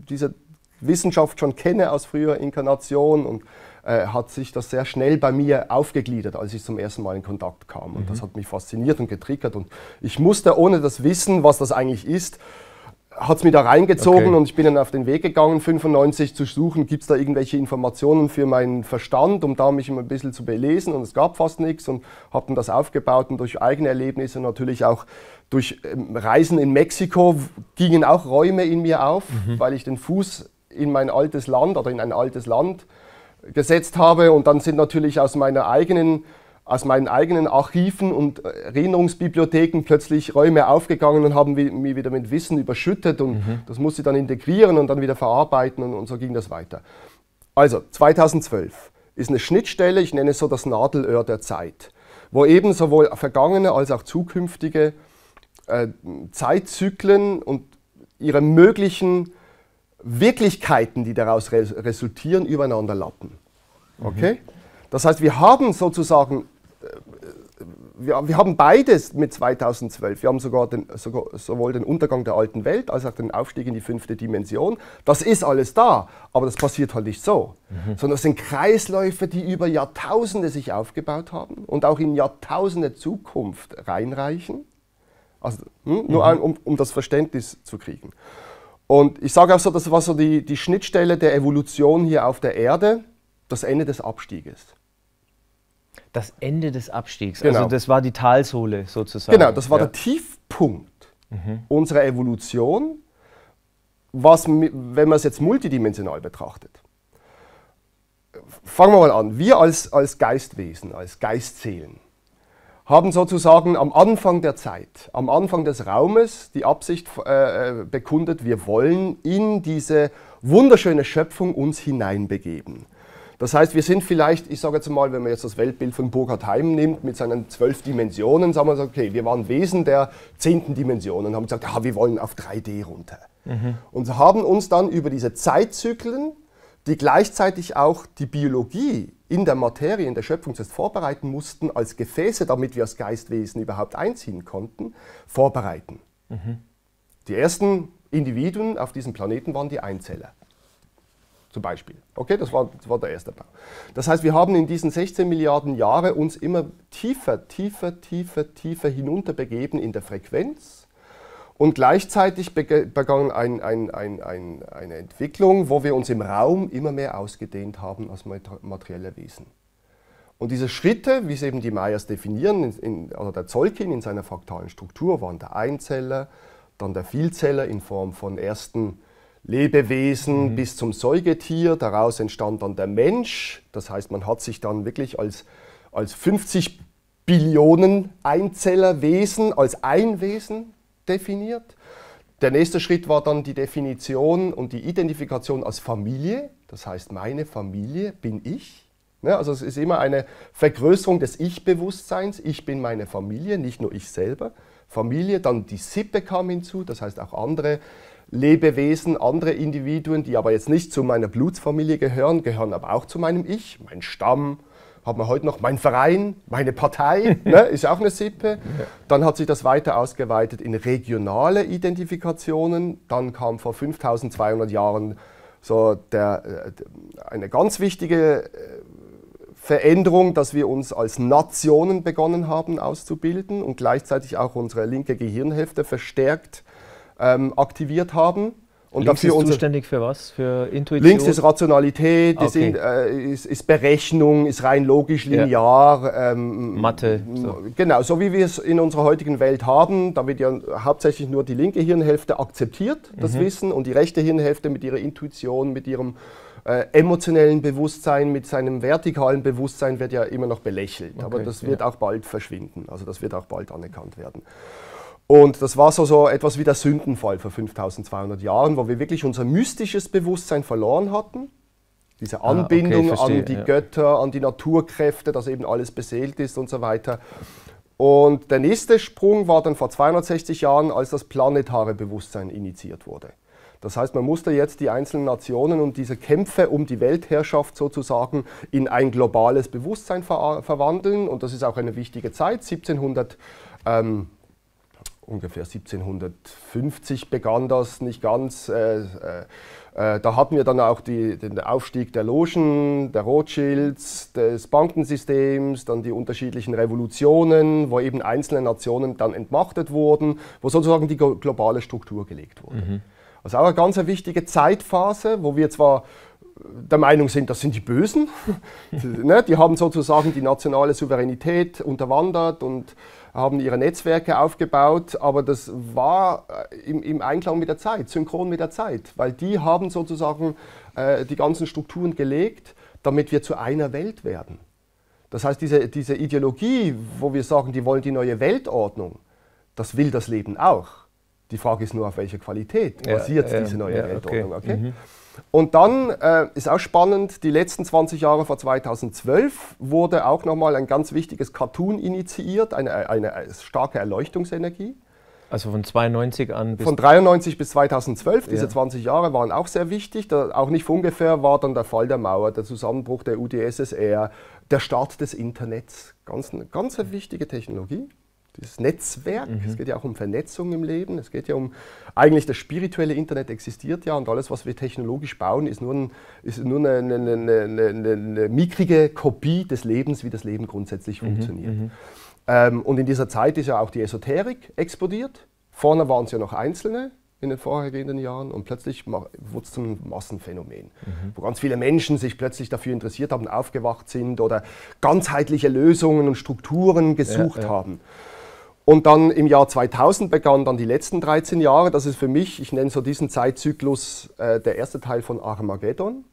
diese Wissenschaft schon kenne aus früher Inkarnation und äh, hat sich das sehr schnell bei mir aufgegliedert, als ich zum ersten Mal in Kontakt kam. Und mhm. das hat mich fasziniert und getriggert. Und ich musste, ohne das Wissen, was das eigentlich ist, hat es mich da reingezogen okay. und ich bin dann auf den Weg gegangen, 95 zu suchen, gibt es da irgendwelche Informationen für meinen Verstand, um da mich immer ein bisschen zu belesen und es gab fast nichts und habe dann das aufgebaut und durch eigene Erlebnisse und natürlich auch durch ähm, Reisen in Mexiko gingen auch Räume in mir auf, mhm. weil ich den Fuß in mein altes Land oder in ein altes Land gesetzt habe und dann sind natürlich aus meiner eigenen aus meinen eigenen Archiven und äh, Erinnerungsbibliotheken plötzlich Räume aufgegangen und haben mich wieder mit Wissen überschüttet und mhm. das musste ich dann integrieren und dann wieder verarbeiten und, und so ging das weiter. Also 2012 ist eine Schnittstelle, ich nenne es so das Nadelöhr der Zeit, wo eben sowohl vergangene als auch zukünftige äh, Zeitzyklen und ihre möglichen Wirklichkeiten, die daraus resultieren, übereinander lappen. Mhm. Okay? Mhm. Das heißt, wir haben sozusagen wir, wir, haben beides mit 2012. Wir haben sogar, den, sogar, sowohl den Untergang der alten Welt als auch den Aufstieg in die fünfte Dimension. Das ist alles da, aber das passiert halt nicht so. Mhm. Sondern das sind Kreisläufe, die über Jahrtausende sich aufgebaut haben und auch in Jahrtausende Zukunft reinreichen. Also, hm, nur mhm. ein, um, um das Verständnis zu kriegen. Und ich sage auch so, das war so die, die Schnittstelle der Evolution hier auf der Erde, das Ende des Abstieges. Das Ende des Abstiegs. Also genau. Also das war die Talsohle sozusagen. Genau, das war ja. der Tiefpunkt mhm. unserer Evolution, was, wenn man es jetzt multidimensional betrachtet. Fangen wir mal an. Wir als, als Geistwesen, als Geistseelen, haben sozusagen am Anfang der Zeit, am Anfang des Raumes die Absicht äh, äh bekundet, wir wollen in diese wunderschöne Schöpfung uns hineinbegeben. Das heißt, wir sind vielleicht, ich sage jetzt mal, wenn man jetzt das Weltbild von Burkhard Heim nimmt, mit seinen zwölf Dimensionen, sagen wir so, okay, wir waren Wesen der zehnten Dimension und haben gesagt, ja, wir wollen auf 3D runter. Mhm. Und haben uns dann über diese Zeitzyklen, die gleichzeitig auch die Biologie in der Materie, in der Schöpfung zuerst vorbereiten mussten, als Gefäße, damit wir als Geistwesen überhaupt einziehen konnten, vorbereiten. Mhm. Die ersten Individuen auf diesem Planeten waren die Einzeller zum Beispiel. Okay, das war, das war der erste Bau. Das heißt, wir haben in diesen 16 Milliarden Jahre uns immer tiefer, tiefer, tiefer, tiefer hinunterbegeben in der Frequenz. Und gleichzeitig begann ein, ein, ein, eine Entwicklung, wo wir uns im Raum immer mehr ausgedehnt haben als materielle Wesen. Und diese Schritte, wie es eben die Mayas definieren, in, in, also der Zolkin in seiner fraktalen Struktur waren der Einzeller, dann der Vielzeller in Form von ersten Lebewesen mhm. bis zum Säugetier. Daraus entstand dann der Mensch. Das heißt, man hat sich dann wirklich als, als 50 Billionen Einzellerwesen, als ein Wesen definiert. Der nächste Schritt war dann die Definition und die Identifikation als Familie. Das heißt, meine Familie bin ich. Ja, ne, also es ist immer eine Vergrößerung des Ich-Bewusstseins. Ich bin meine Familie, nicht nur ich selber. Familie, dann die Sippe kam hinzu, das heißt auch andere Lebewesen, andere Individuen, die aber jetzt nicht zu meiner Blutsfamilie gehören, gehören aber auch zu meinem Ich, mein Stamm, hat man heute noch, mein Verein, meine Partei, ne, ist auch eine Sippe. Dann hat sich das weiter ausgeweitet in regionale Identifikationen. Dann kam vor 5200 Jahren so der, äh, eine ganz wichtige äh, Veränderung, dass wir uns als Nationen begonnen haben auszubilden und gleichzeitig auch unsere linke Gehirnhälfte verstärkt ähm, aktiviert haben. Und Links dafür ist zuständig für was? Für Intuition? Links ist Rationalität, okay. ist, äh, ist, ist, Berechnung, ist rein logisch, linear. Ja. Ähm, Mathe. So. Genau, so wie wir es in unserer heutigen Welt haben, da wird ja hauptsächlich nur die linke Hirnhälfte akzeptiert, das mhm. Wissen, und die rechte Hirnhälfte mit ihrer Intuition, mit ihrem äh, emotionellen Bewusstsein, mit seinem vertikalen Bewusstsein wird ja immer noch belächelt. Okay. Aber das wird ja. auch bald verschwinden, also das wird auch bald anerkannt werden. Und das war so, so etwas wie der Sündenfall vor 5200 Jahren, wo wir wirklich unser mystisches Bewusstsein verloren hatten. Diese Anbindung ah, okay, verstehe, an die ja. Götter, an die Naturkräfte, dass eben alles beseelt ist und so weiter. Und der nächste Sprung war dann vor 260 Jahren, als das planetare Bewusstsein initiiert wurde. Das heißt, man musste jetzt die einzelnen Nationen und diese Kämpfe um die Weltherrschaft sozusagen in ein globales Bewusstsein ver verwandeln. Und das ist auch eine wichtige Zeit. 1700. Ähm, ungefähr 1750 begann das, nicht ganz. Äh, äh, äh, da hatten wir dann auch die, den Aufstieg der Logen, der Rothschilds, des Bankensystems, dann die unterschiedlichen Revolutionen, wo eben einzelne Nationen dann entmachtet wurden, wo sozusagen die globale Struktur gelegt wurde. Mhm. Also auch eine ganz wichtige Zeitphase, wo wir zwar der Meinung sind, das sind die Bösen. die, ne, die haben sozusagen die nationale Souveränität unterwandert und haben ihre Netzwerke aufgebaut, aber das war äh, im, im Einklang mit der Zeit, synchron mit der Zeit, weil die haben sozusagen äh, die ganzen Strukturen gelegt, damit wir zu einer Welt werden. Das heißt, diese, diese Ideologie, wo wir sagen, die wollen die neue Weltordnung, das will das Leben auch. Die Frage ist nur, auf welche Qualität basiert ja, ja, diese neue ja, Weltordnung. Okay? okay? Mhm. Und dann äh, ist auch spannend, die letzten 20 Jahre vor 2012 wurde auch nochmal ein ganz wichtiges Cartoon initiiert, eine, eine äh, starke Erleuchtungsenergie. Also von 92 an bis. Von 93 bis 2012, diese ja. 20 Jahre waren auch sehr wichtig. Da, auch nicht ungefähr war dann der Fall der Mauer, der Zusammenbruch der UdSSR, der Start des Internets. Ganz, ganz eine wichtige Technologie dieses Netzwerk. Mhm. Es geht ja auch um Vernetzung im Leben. Es geht ja um, eigentlich das spirituelle Internet existiert ja und alles, was wir technologisch bauen, ist nur, ein, ist nur eine, eine, eine, eine, mickrige Kopie des Lebens, wie das Leben grundsätzlich mhm. funktioniert. Mhm. Ähm, und in dieser Zeit ist ja auch die Esoterik explodiert. Vorne waren es ja noch Einzelne, in den vorhergehenden Jahren und plötzlich wurde es zum Massenphänomen, mhm. wo ganz viele Menschen sich plötzlich dafür interessiert haben, aufgewacht sind oder ganzheitliche Lösungen und Strukturen gesucht ja, ja. haben. Und dann im Jahr 2000 begannen dann die letzten 13 Jahre. Das ist für mich, ich nenne so diesen Zeitzyklus äh, der erste Teil von Armageddon.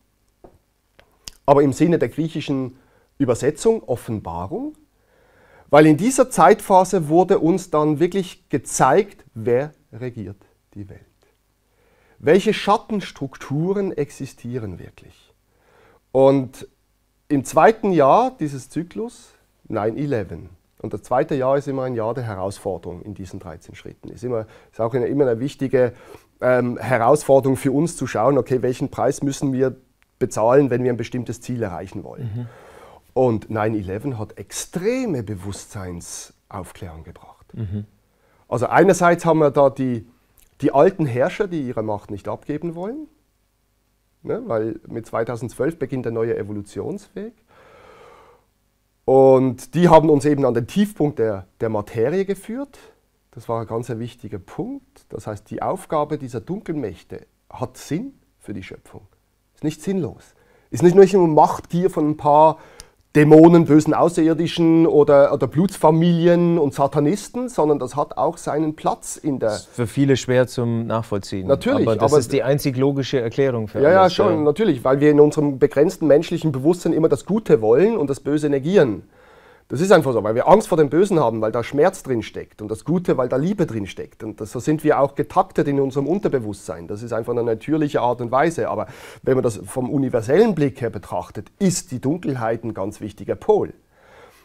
Aber im Sinne der griechischen Übersetzung Offenbarung. Weil in dieser Zeitphase wurde uns dann wirklich gezeigt, wer regiert die Welt. Welche Schattenstrukturen existieren wirklich? Und im zweiten Jahr dieses Zyklus 9-11. Und das zweite Jahr ist immer ein Jahr der Herausforderung in diesen 13 Schritten. Ist, immer, ist auch eine, immer eine wichtige ähm, Herausforderung für uns zu schauen, okay, welchen Preis müssen wir bezahlen, wenn wir ein bestimmtes Ziel erreichen wollen. Mhm. Und 9-11 hat extreme Bewusstseinsaufklärung gebracht. Mhm. Also einerseits haben wir da die, die alten Herrscher, die ihre Macht nicht abgeben wollen, ne, weil mit 2012 beginnt der neue Evolutionsweg. Und die haben uns eben an den Tiefpunkt der, der Materie geführt. Das war ein ganz wichtiger Punkt. Das heißt, die Aufgabe dieser Dunkelmächte hat Sinn für die Schöpfung. Ist nicht sinnlos. Ist nicht nur eine Machtgier von ein paar Dämonen, bösen Außerirdischen oder, oder Blutsfamilien und Satanisten, sondern das hat auch seinen Platz in der. Das ist für viele schwer zum Nachvollziehen. Natürlich. Aber das aber ist die einzig logische Erklärung für Ja, alles. ja, schon, natürlich, weil wir in unserem begrenzten menschlichen Bewusstsein immer das Gute wollen und das Böse negieren. Das ist einfach so, weil wir Angst vor dem Bösen haben, weil da Schmerz drin steckt und das Gute, weil da Liebe drin steckt. Und das, so sind wir auch getaktet in unserem Unterbewusstsein. Das ist einfach eine natürliche Art und Weise. Aber wenn man das vom universellen Blick her betrachtet, ist die Dunkelheit ein ganz wichtiger Pol.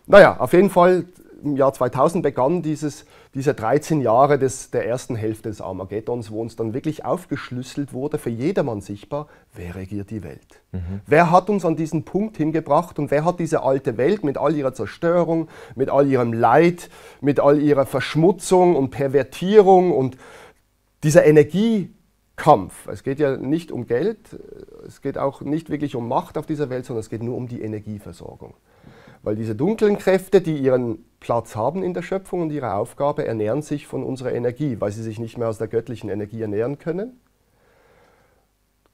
Naja, auf jeden Fall im Jahr 2000 begann dieses, diese 13 Jahre des, der ersten Hälfte des Armageddons, wo uns dann wirklich aufgeschlüsselt wurde, für jedermann sichtbar, wer regiert die Welt. Mhm. Wer hat uns an diesen Punkt hingebracht und wer hat diese alte Welt mit all ihrer Zerstörung, mit all ihrem Leid, mit all ihrer Verschmutzung und Pervertierung und dieser Energiekampf. Es geht ja nicht um Geld, es geht auch nicht wirklich um Macht auf dieser Welt, sondern es geht nur um die Energieversorgung weil diese dunklen Kräfte, die ihren Platz haben in der Schöpfung und ihre Aufgabe ernähren sich von unserer Energie, weil sie sich nicht mehr aus der göttlichen Energie ernähren können.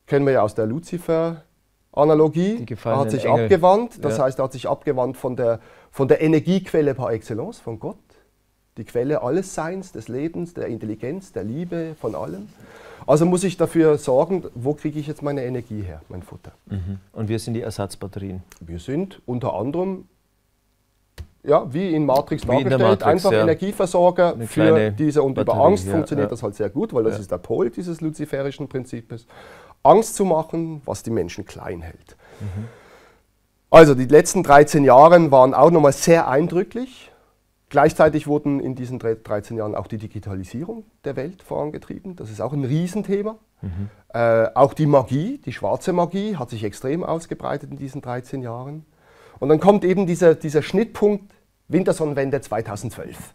Kennen wir ja aus der Luzifer Analogie, er hat sich Engel. abgewandt, das ja. heißt, er hat sich abgewandt von der, von der Energiequelle par excellence, von Gott, die Quelle alles Seins, des Lebens, der Intelligenz, der Liebe, von allem. Also muss ich dafür sorgen, wo kriege ich jetzt meine Energie her, mein Futter. Mhm. Und wir sind die Ersatzbatterien? Wir sind unter anderem ja, wie in Matrix wie dargestellt, in Matrix, einfach ja. Energieversorger Eine für diese. Und Batterie, über Angst ja, funktioniert das halt sehr gut, weil das ist der Pol dieses luziferischen Prinzips. Angst zu machen, was die Menschen klein hält. Mhm. Also die letzten 13 Jahre waren auch nochmal sehr eindrücklich. Gleichzeitig wurden in diesen 13 Jahren auch die Digitalisierung der Welt vorangetrieben. Das ist auch ein Riesenthema. Mhm. Äh, auch die Magie, die schwarze Magie, hat sich extrem ausgebreitet in diesen 13 Jahren. Und dann kommt eben dieser, dieser Schnittpunkt Wintersonnenwende 2012.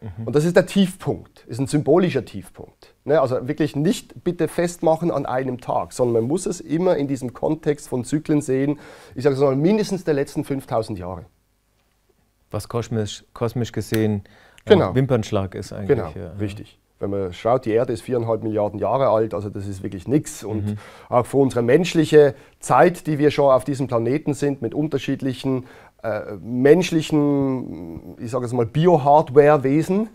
Mhm. Und das ist der Tiefpunkt, ist ein symbolischer Tiefpunkt. Ne? Also wirklich nicht bitte festmachen an einem Tag, sondern man muss es immer in diesem Kontext von Zyklen sehen, ich sage es mal, mindestens der letzten 5000 Jahre. Was kosmisch, kosmisch gesehen äh, genau. Wimpernschlag ist eigentlich. Genau, ja. richtig wenn man schaut, die Erde ist viereinhalb Milliarden Jahre alt, also das ist wirklich nichts. Und mhm. auch für unsere menschliche Zeit, die wir schon auf diesem Planeten sind, mit unterschiedlichen äh, menschlichen, ich sage es mal, Bio-Hardware-Wesen.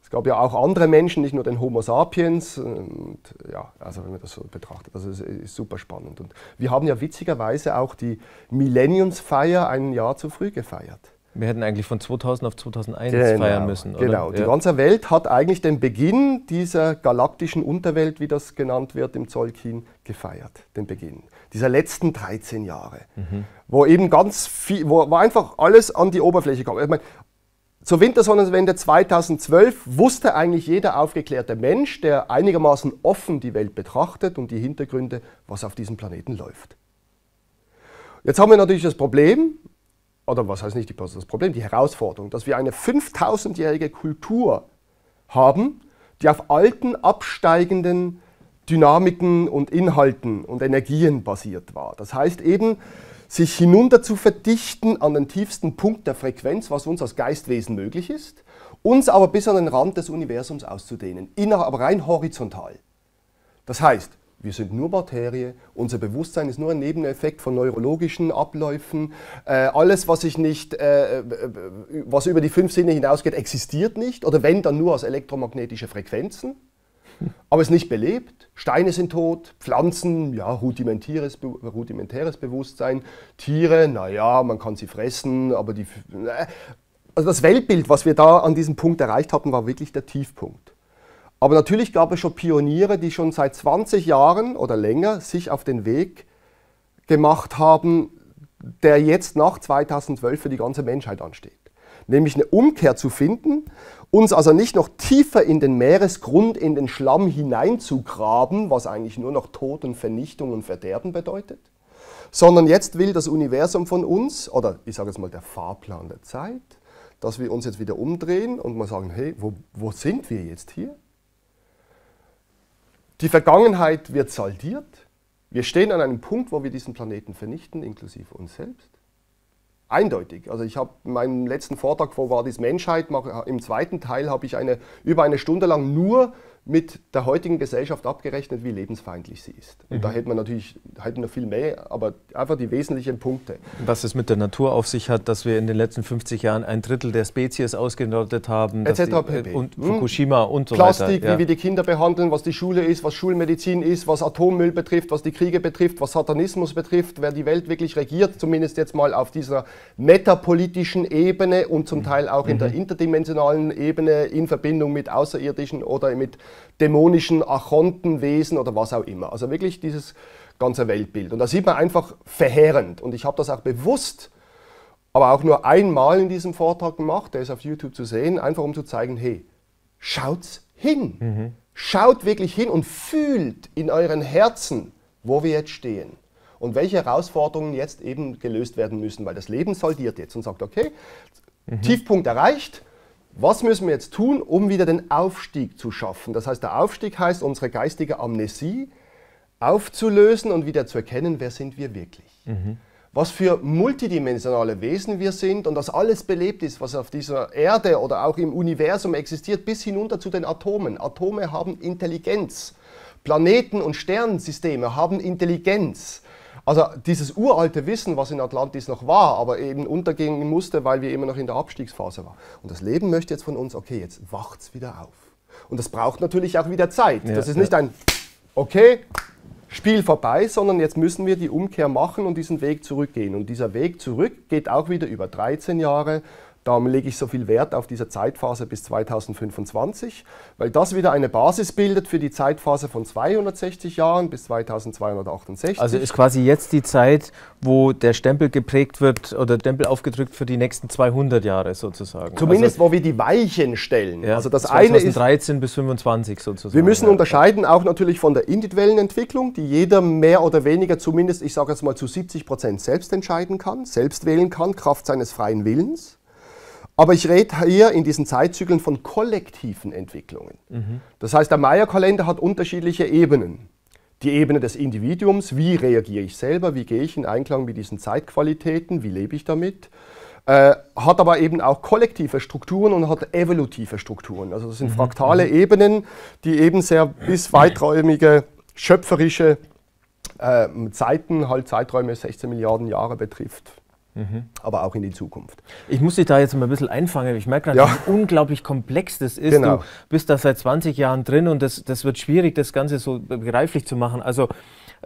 Es gab ja auch andere Menschen, nicht nur den Homo sapiens. Und, ja, also wenn man das so betrachtet, also es ist super spannend. Und wir haben ja witzigerweise auch die Millenniumsfeier ein Jahr zu früh gefeiert. Wir hätten eigentlich von 2000 auf 2001 genau, feiern müssen. Oder? Genau, die ganze Welt hat eigentlich den Beginn dieser galaktischen Unterwelt, wie das genannt wird im Zolkin, gefeiert. Den Beginn dieser letzten 13 Jahre, mhm. wo eben ganz viel, wo, wo, einfach alles an die Oberfläche kommt. Ich meine, zur Wintersonnenwende 2012 wusste eigentlich jeder aufgeklärte Mensch, der einigermaßen offen die Welt betrachtet und die Hintergründe, was auf diesem Planeten läuft. Jetzt haben wir natürlich das Problem, oder was heißt nicht das Problem, die Herausforderung, dass wir eine 5000-jährige Kultur haben, die auf alten, absteigenden Dynamiken und Inhalten und Energien basiert war. Das heißt eben, sich hinunter zu verdichten an den tiefsten Punkt der Frequenz, was uns als Geistwesen möglich ist, uns aber bis an den Rand des Universums auszudehnen, inner, aber rein horizontal. Das heißt, wir sind nur Materie, unser Bewusstsein ist nur ein Nebeneffekt von neurologischen Abläufen. Äh, alles, was ich nicht, äh, äh was über die fünf Sinne hinausgeht, existiert nicht oder wenn dann nur als elektromagnetische Frequenzen aber es ist nicht belebt. Steine sind tot, Pflanzen, ja, rudimentäres, rudimentäres Bewusstsein, Tiere, naja, man kann sie fressen, aber die. Ne, also das Weltbild, was wir da an diesem Punkt erreicht hatten, war wirklich der Tiefpunkt. Aber natürlich gab es schon Pioniere, die schon seit 20 Jahren oder länger sich auf den Weg gemacht haben, der jetzt nach 2012 für die ganze Menschheit ansteht. Nämlich eine Umkehr zu finden uns also nicht noch tiefer in den Meeresgrund, in den Schlamm hineinzugraben, was eigentlich nur noch Tod und Vernichtung und Verderben bedeutet, sondern jetzt will das Universum von uns, oder ich sage jetzt mal der Fahrplan der Zeit, dass wir uns jetzt wieder umdrehen und mal sagen, hey, wo, wo sind wir jetzt hier? Die Vergangenheit wird saldiert. Wir stehen an einem Punkt, wo wir diesen Planeten vernichten, inklusive uns selbst. Eindeutig. Also ich habe meinen letzten Vortrag vor Vadis Menschheit, im zweiten Teil habe ich eine, über eine Stunde lang nur mit der heutigen Gesellschaft abgerechnet, wie lebensfeindlich sie ist. Und mhm. da hätten wir natürlich hätten noch viel mehr, aber einfach die wesentlichen Punkte. Was es mit der Natur auf sich hat, dass wir in den letzten 50 Jahren ein Drittel der Spezies ausgerottet haben, etc. Äh, und hm? Fukushima und so Plastik, weiter. Plastik, ja. wie wir die Kinder behandeln, was die Schule ist, was Schulmedizin ist, was Atommüll betrifft, was die Kriege betrifft, was Satanismus betrifft, wer die Welt wirklich regiert, zumindest jetzt mal auf dieser metapolitischen Ebene und zum mhm. Teil auch mhm. in der mhm. interdimensionalen Ebene in Verbindung mit Außerirdischen oder mit dämonischen Archontenwesen oder was auch immer. Also wirklich dieses ganze Weltbild. Und da sieht man einfach verheerend. Und ich habe das auch bewusst, aber auch nur einmal in diesem Vortrag gemacht, der ist auf YouTube zu sehen, einfach um zu zeigen, hey, schaut's hin. Mhm. Schaut wirklich hin und fühlt in euren Herzen, wo wir jetzt stehen und welche Herausforderungen jetzt eben gelöst werden müssen, weil das Leben saldiert jetzt und sagt, okay, mhm. Tiefpunkt erreicht, was müssen wir jetzt tun, um wieder den Aufstieg zu schaffen? Das heißt, der Aufstieg heißt, unsere geistige Amnesie aufzulösen und wieder zu erkennen, wer sind wir wirklich. Mhm. Was für multidimensionale Wesen wir sind und dass alles belebt ist, was auf dieser Erde oder auch im Universum existiert, bis hinunter zu den Atomen. Atome haben Intelligenz. Planeten und Sternensysteme haben Intelligenz. Also dieses uralte Wissen, was in Atlantis noch war, aber eben untergehen musste, weil wir immer noch in der Abstiegsphase waren. Und das Leben möchte jetzt von uns, okay, jetzt wacht's wieder auf. Und das braucht natürlich auch wieder Zeit. Ja, das ist nicht ein, okay, Spiel vorbei, sondern jetzt müssen wir die Umkehr machen und diesen Weg zurückgehen. Und dieser Weg zurück geht auch wieder über 13 Jahre, Darum lege ich so viel Wert auf diese Zeitphase bis 2025, weil das wieder eine Basis bildet für die Zeitphase von 260 Jahren bis 2268. Also ist quasi jetzt die Zeit, wo der Stempel geprägt wird oder Stempel aufgedrückt für die nächsten 200 Jahre sozusagen. Zumindest also, wo wir die Weichen stellen. Ja, also das 2013 eine ist bis 25 sozusagen. Wir müssen ja. unterscheiden auch natürlich von der individuellen Entwicklung, die jeder mehr oder weniger zumindest, ich sage jetzt mal zu 70 Prozent selbst entscheiden kann, selbst wählen kann, Kraft seines freien Willens. Aber ich rede hier in diesen Zeitzyklen von kollektiven Entwicklungen. Mhm. Das heißt, der Maya-Kalender hat unterschiedliche Ebenen. Die Ebene des Individuums, wie reagiere ich selber, wie gehe ich in Einklang mit diesen Zeitqualitäten, wie lebe ich damit. Äh, hat aber eben auch kollektive Strukturen und hat evolutive Strukturen. Also das sind mhm. fraktale mhm. Ebenen, die eben sehr bis weiträumige, schöpferische äh, Zeiten, halt Zeiträume 16 Milliarden Jahre betrifft. Mhm. aber auch in die Zukunft. Ich muss dich da jetzt mal ein bisschen einfangen. Ich merke gerade, ja. wie unglaublich komplex das ist. Genau. Du bist da seit 20 Jahren drin und das, das wird schwierig, das Ganze so begreiflich zu machen. Also,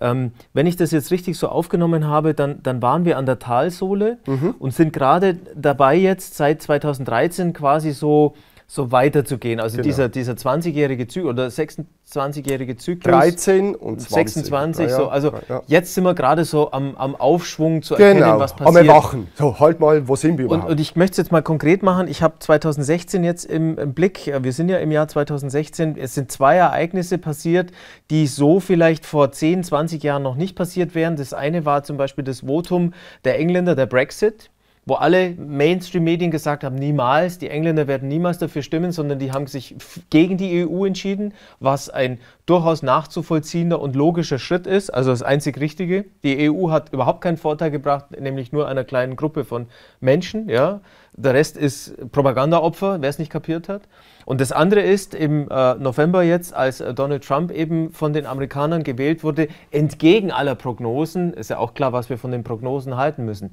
ähm, wenn ich das jetzt richtig so aufgenommen habe, dann, dann waren wir an der Talsohle mhm. und sind gerade dabei jetzt seit 2013 quasi so so weiterzugehen. Also genau. dieser, dieser 20-jährige Zyklus oder 26-jährige Zyklus. 13 und 20. 26, ja, so. Also ja. jetzt sind wir gerade so am, am Aufschwung zu erkennen, genau. was passiert. Am Erwachen. So, halt mal, wo sind wir überhaupt? Und, und ich möchte es jetzt mal konkret machen. Ich habe 2016 jetzt im, im, Blick, wir sind ja im Jahr 2016, es sind zwei Ereignisse passiert, die so vielleicht vor 10, 20 Jahren noch nicht passiert wären. Das eine war zum Beispiel das Votum der Engländer, der Brexit wo alle Mainstream-Medien gesagt haben, niemals, die Engländer werden niemals dafür stimmen, sondern die haben sich gegen die EU entschieden, was ein durchaus nachzuvollziehender und logischer Schritt ist, also das einzig Richtige. Die EU hat überhaupt keinen Vorteil gebracht, nämlich nur einer kleinen Gruppe von Menschen. Ja. Der Rest ist Propagandaopfer, wer es nicht kapiert hat. Und das andere ist, im äh, November jetzt, als äh, Donald Trump eben von den Amerikanern gewählt wurde, entgegen aller Prognosen, ist ja auch klar, was wir von den Prognosen halten müssen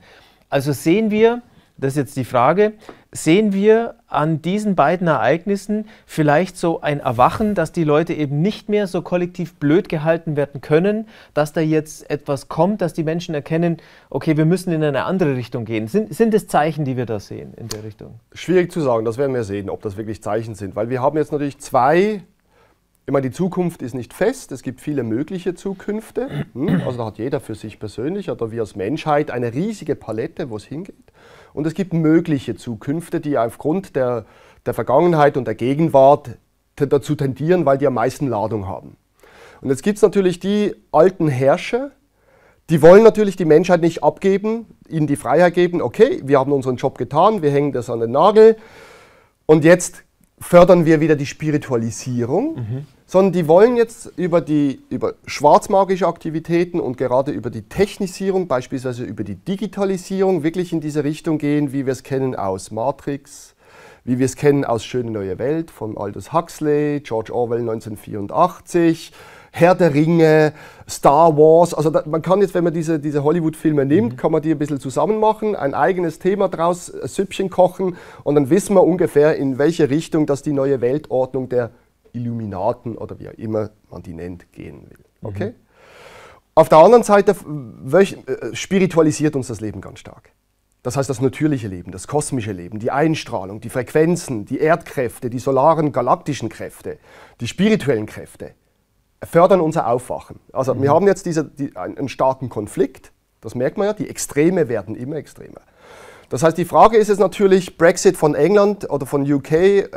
also sehen wir, das ist jetzt die Frage, sehen wir an diesen beiden Ereignissen vielleicht so ein Erwachen, dass die Leute eben nicht mehr so kollektiv blöd gehalten werden können, dass da jetzt etwas kommt, dass die Menschen erkennen, okay, wir müssen in eine andere Richtung gehen. Sind, sind es Zeichen, die wir da sehen in der Richtung? Schwierig zu sagen, das werden wir sehen, ob das wirklich Zeichen sind, weil wir haben jetzt natürlich zwei immer die Zukunft ist nicht fest, es gibt viele mögliche Zukünfte. Hm? Also da hat jeder für sich persönlich oder wir als Menschheit eine riesige Palette, wo es hingeht. Und es gibt mögliche Zukünfte, die aufgrund der, der Vergangenheit und der Gegenwart dazu tendieren, weil die am meisten Ladung haben. Und jetzt gibt es natürlich die alten Herrscher, die wollen natürlich die Menschheit nicht abgeben, ihnen die Freiheit geben, okay, wir haben unseren Job getan, wir hängen das an den Nagel und jetzt fördern wir wieder die Spiritualisierung. Mhm sondern die wollen jetzt über, die, über schwarzmagische Aktivitäten und gerade über die Technisierung, beispielsweise über die Digitalisierung, wirklich in diese Richtung gehen, wie wir es kennen aus Matrix, wie wir es kennen aus Schöne neue Welt von Aldous Huxley, George Orwell 1984, Herr der Ringe, Star Wars. Also da, man kann jetzt, wenn man diese, diese Hollywood-Filme nimmt, mhm. kann man die ein bisschen zusammen machen, ein eigenes Thema draus, äh, Süppchen kochen und dann wissen wir ungefähr, in welche Richtung das die neue Weltordnung der Illuminaten oder wie auch immer man die nennt, gehen will. Mhm. Okay? Mhm. Auf der anderen Seite äh, äh, spiritualisiert uns das Leben ganz stark. Das heißt, das natürliche Leben, das kosmische Leben, die Einstrahlung, die Frequenzen, die Erdkräfte, die solaren, galaktischen Kräfte, die spirituellen Kräfte fördern unser Aufwachen. Also mhm. wir haben jetzt diese, die, einen starken Konflikt, das merkt man ja, die Extreme werden immer extremer. Das heißt, die Frage ist jetzt natürlich, Brexit von England oder von UK, äh,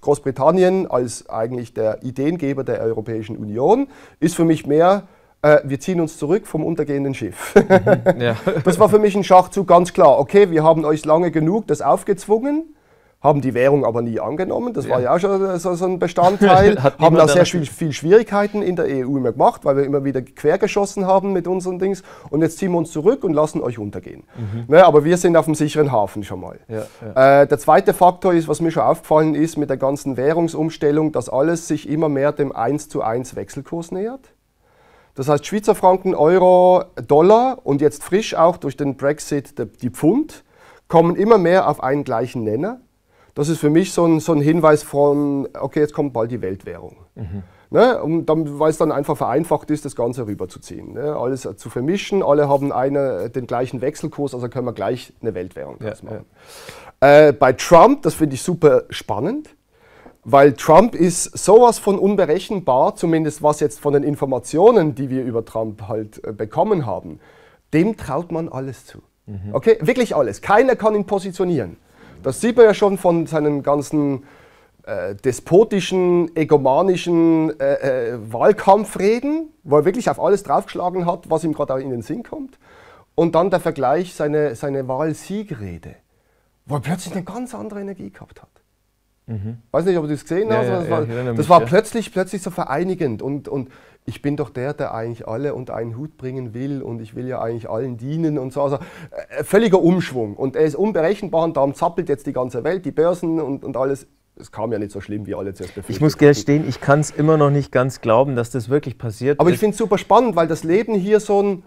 Großbritannien als eigentlich der Ideengeber der Europäischen Union, ist für mich mehr äh, wir ziehen uns zurück vom untergehenden Schiff. Mhm, ja. Das war für mich ein Schachzug ganz klar. Okay, wir haben euch lange genug das aufgezwungen haben die Währung aber nie angenommen. Das ja. war ja auch schon äh, so, so ein Bestandteil. haben da sehr viel, viel, Schwierigkeiten in der EU immer gemacht, weil wir immer wieder quergeschossen haben mit unseren Dings. Und jetzt ziehen wir uns zurück und lassen euch untergehen. Mhm. Ne, aber wir sind auf dem sicheren Hafen schon mal. Ja, ja. Äh, der zweite Faktor ist, was mir schon aufgefallen ist mit der ganzen Währungsumstellung, dass alles sich immer mehr dem 1 zu 1 Wechselkurs nähert. Das heißt Schweizer Franken, Euro, Dollar und jetzt frisch auch durch den Brexit die Pfund kommen immer mehr auf einen gleichen Nenner. Das ist für mich so ein, so ein Hinweis von, okay, jetzt kommt bald die Weltwährung. Mhm. Ne? Und dann, weil es dann einfach vereinfacht ist, das Ganze rüberzuziehen. Ne? Alles äh, zu vermischen, alle haben eine, äh, den gleichen Wechselkurs, also können wir gleich eine Weltwährung ja, machen. Ja. Äh, bei Trump, das finde ich super spannend, weil Trump ist sowas von unberechenbar, zumindest was jetzt von den Informationen, die wir über Trump halt äh, bekommen haben, dem traut man alles zu. Mhm. Okay, wirklich alles. Keiner kann ihn positionieren. Das sieht man ja schon von seinen ganzen äh, despotischen, egomanischen äh, äh, Wahlkampfreden, wo er wirklich auf alles draufgeschlagen hat, was ihm gerade in den Sinn kommt. Und dann der Vergleich, seine, seine Wahlsiegrede, wo er plötzlich eine ganz andere Energie gehabt hat. Mhm. Weiß nicht, ob du es gesehen ja, hast. Ja, das, ja, war, das war, plötzlich, plötzlich so vereinigend und, und ich bin doch der, der eigentlich alle unter einen Hut bringen will und ich will ja eigentlich allen dienen und so. Also äh, äh, völliger Umschwung und er ist unberechenbar und darum zappelt jetzt die ganze Welt, die Börsen und, und alles. Es kam ja nicht so schlimm, wie alle zuerst befürchtet Ich muss gestehen, ich kann es immer noch nicht ganz glauben, dass das wirklich passiert Aber ich finde es super spannend, weil das Leben hier so ein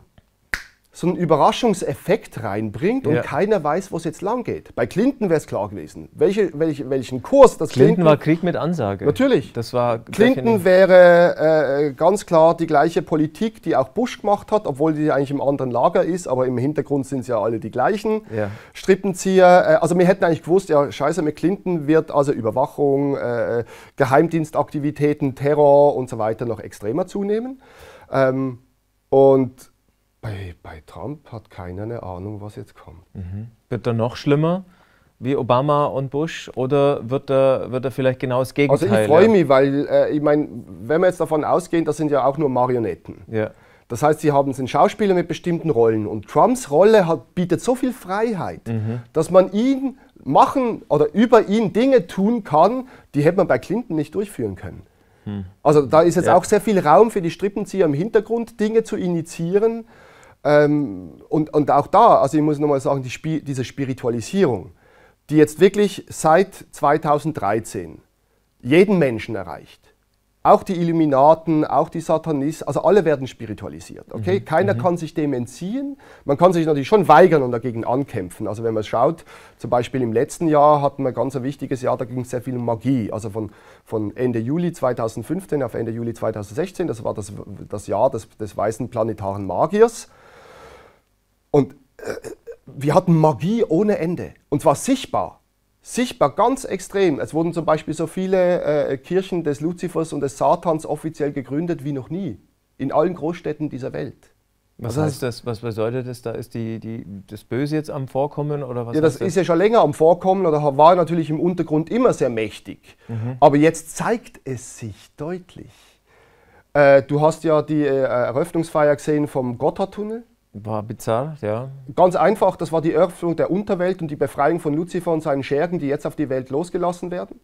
so einen Überraschungseffekt reinbringt und ja. keiner weiß, wo es jetzt lang geht. Bei Clinton wäre es klar gewesen, welche, welch, welchen Kurs das Clinton, Clinton war Krieg mit Ansage. Natürlich. Das war Clinton wäre äh, ganz klar die gleiche Politik, die auch Bush gemacht hat, obwohl die eigentlich im anderen Lager ist, aber im Hintergrund sind es ja alle die gleichen ja. Strippenzieher. Äh, also wir hätten eigentlich gewusst, ja scheiße, mit Clinton wird also Überwachung, äh, Geheimdienstaktivitäten, Terror und so weiter noch extremer zunehmen. Ähm, und bei, bei Trump hat keiner eine Ahnung, was jetzt kommt. Mhm. Wird er noch schlimmer? wie Obama und Bush oder wird er, wird er vielleicht genau das Gegenteil? Also ich freue mich, weil äh, ich meine, wenn wir jetzt davon ausgehen, das sind ja auch nur Marionetten. Ja. Das heißt, sie haben einen Schauspieler mit bestimmten Rollen und Trumps Rolle hat, bietet so viel Freiheit, mhm. dass man ihn machen oder über ihn Dinge tun kann, die hätte man bei Clinton nicht durchführen können. Mhm. Also da ist jetzt ja. auch sehr viel Raum für die Strippenzieher im Hintergrund, Dinge zu initiieren, ähm, und, und auch da, also ich muss nochmal sagen, die Spi diese Spiritualisierung, die jetzt wirklich seit 2013 jeden Menschen erreicht. Auch die Illuminaten, auch die Satanisten, also alle werden spiritualisiert. Okay? Mhm. Keiner mhm. kann sich dem entziehen. Man kann sich natürlich schon weigern und dagegen ankämpfen. Also wenn man schaut, zum Beispiel im letzten Jahr hatten wir ganz ein wichtiges Jahr, da ging es sehr viel um Magie. Also von, von Ende Juli 2015 auf Ende Juli 2016, das war das, das Jahr des, des weißen planetaren Magiers. Und äh, wir hatten Magie ohne Ende. Und zwar sichtbar. Sichtbar, ganz extrem. Es wurden zum Beispiel so viele äh, Kirchen des Luzifers und des Satans offiziell gegründet wie noch nie. In allen Großstädten dieser Welt. Was heißt das? Was bedeutet das? Da ist die, die, das Böse jetzt am Vorkommen oder was? Ja, das, das, ist ja schon länger am Vorkommen oder war natürlich im Untergrund immer sehr mächtig. Mhm. Aber jetzt zeigt es sich deutlich. Äh, du hast ja die äh, Eröffnungsfeier gesehen vom Gotthardtunnel. War bizarr, ja. Ganz einfach, das war die Öffnung der Unterwelt und die Befreiung von Lucifer und seinen Schergen, die jetzt auf die Welt losgelassen werden.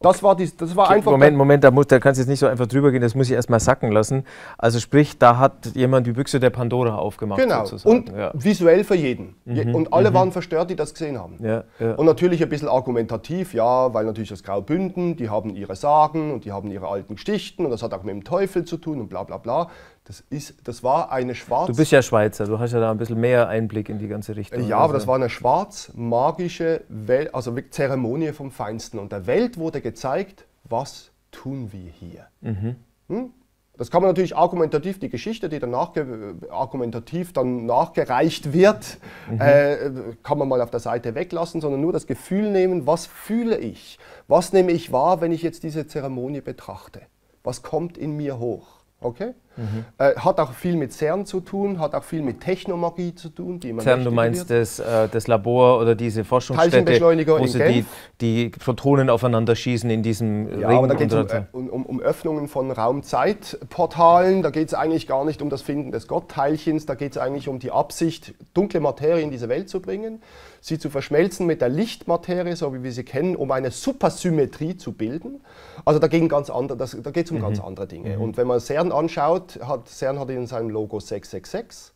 Das war, die, das war einfach. Moment, Moment, da, muss, da kannst du jetzt nicht so einfach drüber gehen, das muss ich erstmal sacken lassen. Also, sprich, da hat jemand die Büchse der Pandora aufgemacht. Genau. Sozusagen. Und ja. visuell für jeden. Mhm. Und alle mhm. waren verstört, die das gesehen haben. Ja, ja. Und natürlich ein bisschen argumentativ, ja, weil natürlich das Graubünden, die haben ihre Sagen und die haben ihre alten Geschichten und das hat auch mit dem Teufel zu tun und bla bla bla. Das, ist, das war eine schwarz. Du bist ja Schweizer, du hast ja da ein bisschen mehr Einblick in die ganze Richtung. Ja, aber also das war eine schwarz-magische also Zeremonie vom Feinsten. Und der Welt wurde gezeigt, was tun wir hier. Mhm. Hm? Das kann man natürlich argumentativ, die Geschichte, die dann argumentativ dann nachgereicht wird, mhm. äh, kann man mal auf der Seite weglassen, sondern nur das Gefühl nehmen, was fühle ich? Was nehme ich wahr, wenn ich jetzt diese Zeremonie betrachte? Was kommt in mir hoch? Okay? Mhm. Äh, hat auch viel mit CERN zu tun, hat auch viel mit Technomagie zu tun. Die CERN, du meinst das, äh, das Labor oder diese Forschungsstätte, wo sie die, die, Protonen aufeinander schießen in diesem ja, Ring. Aber da geht es um, um, um, Öffnungen von Raumzeitportalen. da geht es eigentlich gar nicht um das Finden des Gottteilchens, da geht es eigentlich um die Absicht, dunkle Materie in diese Welt zu bringen, sie zu verschmelzen mit der Lichtmaterie, so wie wir sie kennen, um eine Supersymmetrie zu bilden. Also da, da geht es um mhm. ganz andere Dinge. Mhm. Und wenn man CERN anschaut, hat, hat CERN hat in seinem Logo 666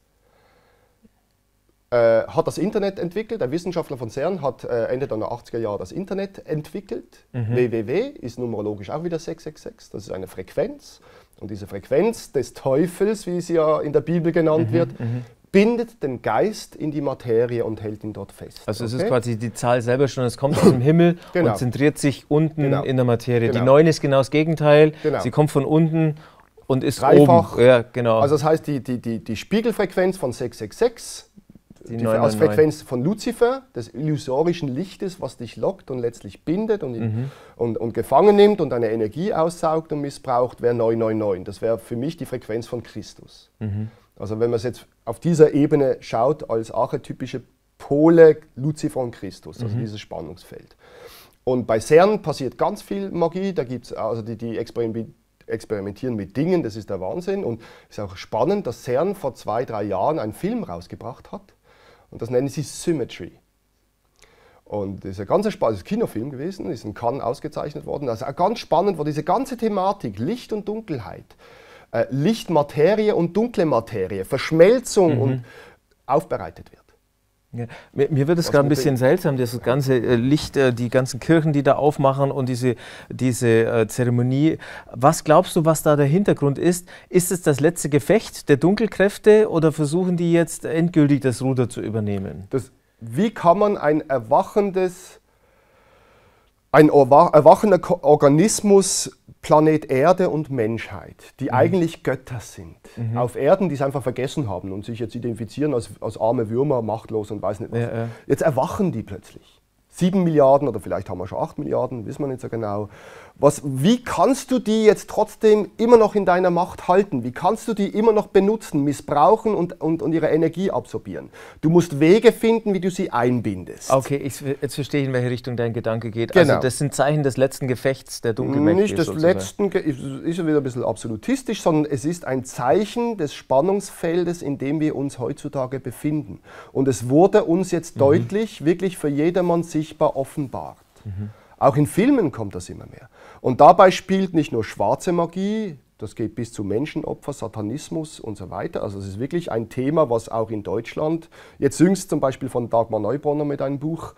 äh, hat das Internet entwickelt. Ein Wissenschaftler von CERN hat äh, Ende der 80er Jahre das Internet entwickelt. Mhm. www ist numerologisch auch wieder 666, das ist eine Frequenz. Und diese Frequenz des Teufels, wie sie ja in der Bibel genannt mhm. wird, mhm. bindet den Geist in die Materie und hält ihn dort fest. Also okay? es ist quasi die Zahl selber schon, es kommt aus dem Himmel genau. und zentriert sich unten genau. in der Materie. Genau. Die 9 ist genau das Gegenteil, genau. sie kommt von unten und ist dreifach. Oben. Ja, genau. Also das heißt, die, die, die, die Spiegelfrequenz von 666, die, die Frequenz von Lucifer, des illusorischen Lichtes, was dich lockt und letztlich bindet und, mhm. und, und gefangen nimmt und deine Energie aussaugt und missbraucht, wäre 999. Das wäre für mich die Frequenz von Christus. Mhm. Also wenn man es jetzt auf dieser Ebene schaut, als archetypische Pole Lucifer und Christus, also mhm. dieses Spannungsfeld. Und bei CERN passiert ganz viel Magie. Da gibt es also die, die, experimentieren mit Dingen, das ist der Wahnsinn. Und es ist auch spannend, dass CERN vor zwei, drei Jahren einen Film rausgebracht hat und das nennen sie Symmetry. Und das ist ein ganz spannendes Kinofilm gewesen, ist in Cannes ausgezeichnet worden. Also ganz spannend wo diese ganze Thematik Licht und Dunkelheit, äh, Lichtmaterie und dunkle Materie, Verschmelzung mhm. und aufbereitet wird. Ja. Mir, mir, wird es gerade ein bisschen Ding. seltsam, das ganze äh, Licht, äh, die ganzen Kirchen, die da aufmachen und diese, diese äh, Zeremonie. Was glaubst du, was da der Hintergrund ist? Ist es das letzte Gefecht der Dunkelkräfte oder versuchen die jetzt endgültig das Ruder zu übernehmen? Das, wie kann man ein erwachendes ein erwachender Organismus Planet Erde und Menschheit, die mhm. eigentlich Götter sind, mhm. auf Erden, die es einfach vergessen haben und sich jetzt identifizieren als, als arme Würmer, machtlos und weiß nicht was. Ja, ja. Jetzt erwachen die plötzlich. Sieben Milliarden oder vielleicht haben wir schon acht Milliarden, wissen wir nicht so genau, was, wie kannst du die jetzt trotzdem immer noch in deiner Macht halten? Wie kannst du die immer noch benutzen, missbrauchen und, und, und ihre Energie absorbieren? Du musst Wege finden, wie du sie einbindest. Okay, ich, jetzt verstehe ich, in welche Richtung dein Gedanke geht. Also genau. Also das sind Zeichen des letzten Gefechts der Dunkelmächte. Nicht des sozusagen. letzten, Ge ist ja wieder ein bisschen absolutistisch, sondern es ist ein Zeichen des Spannungsfeldes, in dem wir uns heutzutage befinden. Und es wurde uns jetzt mhm. deutlich, wirklich für jedermann sichtbar offenbart. Mhm. Auch in Filmen kommt das immer mehr. Und dabei spielt nicht nur schwarze Magie, das geht bis zu Menschenopfer, Satanismus und so weiter. Also es ist wirklich ein Thema, was auch in Deutschland, jetzt jüngst zum Beispiel von Dagmar Neubronner mit einem Buch,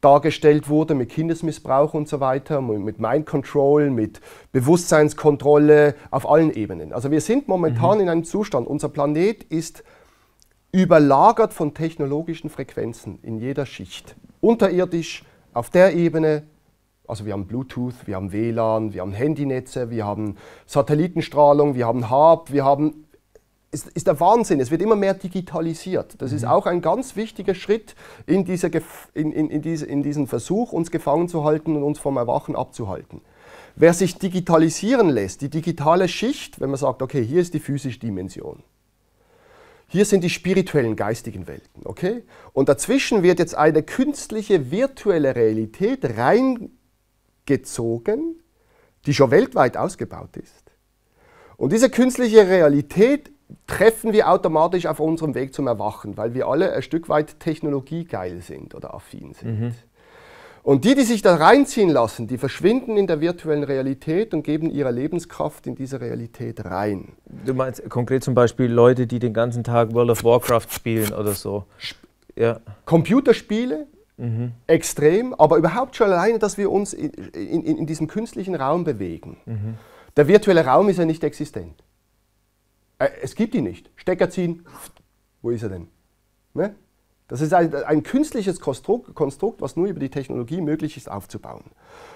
dargestellt wurde mit Kindesmissbrauch und so weiter, mit Mind Control, mit Bewusstseinskontrolle auf allen Ebenen. Also wir sind momentan mhm. in einem Zustand, unser Planet ist überlagert von technologischen Frequenzen in jeder Schicht. Unterirdisch, auf der Ebene, also wir haben Bluetooth, wir haben WLAN, wir haben Handynetze, wir haben Satellitenstrahlung, wir haben Hub, wir haben Es ist der Wahnsinn. Es wird immer mehr digitalisiert. Das mhm. ist auch ein ganz wichtiger Schritt in, dieser in, in, in, diese, in diesem Versuch, uns gefangen zu halten und uns vom Erwachen abzuhalten. Wer sich digitalisieren lässt, die digitale Schicht, wenn man sagt, okay, hier ist die physische Dimension. Hier sind die spirituellen, geistigen Welten, okay? Und dazwischen wird jetzt eine künstliche, virtuelle Realität rein gezogen, die schon weltweit ausgebaut ist. Und diese künstliche Realität treffen wir automatisch auf unserem Weg zum Erwachen, weil wir alle ein Stück weit technologiegeil sind oder affin sind. Mhm. Und die, die sich da reinziehen lassen, die verschwinden in der virtuellen Realität und geben ihre Lebenskraft in diese Realität rein. Du meinst konkret zum Beispiel Leute, die den ganzen Tag World of Warcraft spielen oder so? Sp ja. Computerspiele, extrem, aber überhaupt schon alleine, dass wir uns in, in, in diesem künstlichen Raum bewegen. Mhm. Der virtuelle Raum ist ja nicht existent. Äh, es gibt ihn nicht. Stecker ziehen, wo ist er denn? Ne? Das ist ein, ein künstliches Konstrukt, Konstrukt, was nur über die Technologie möglich ist aufzubauen.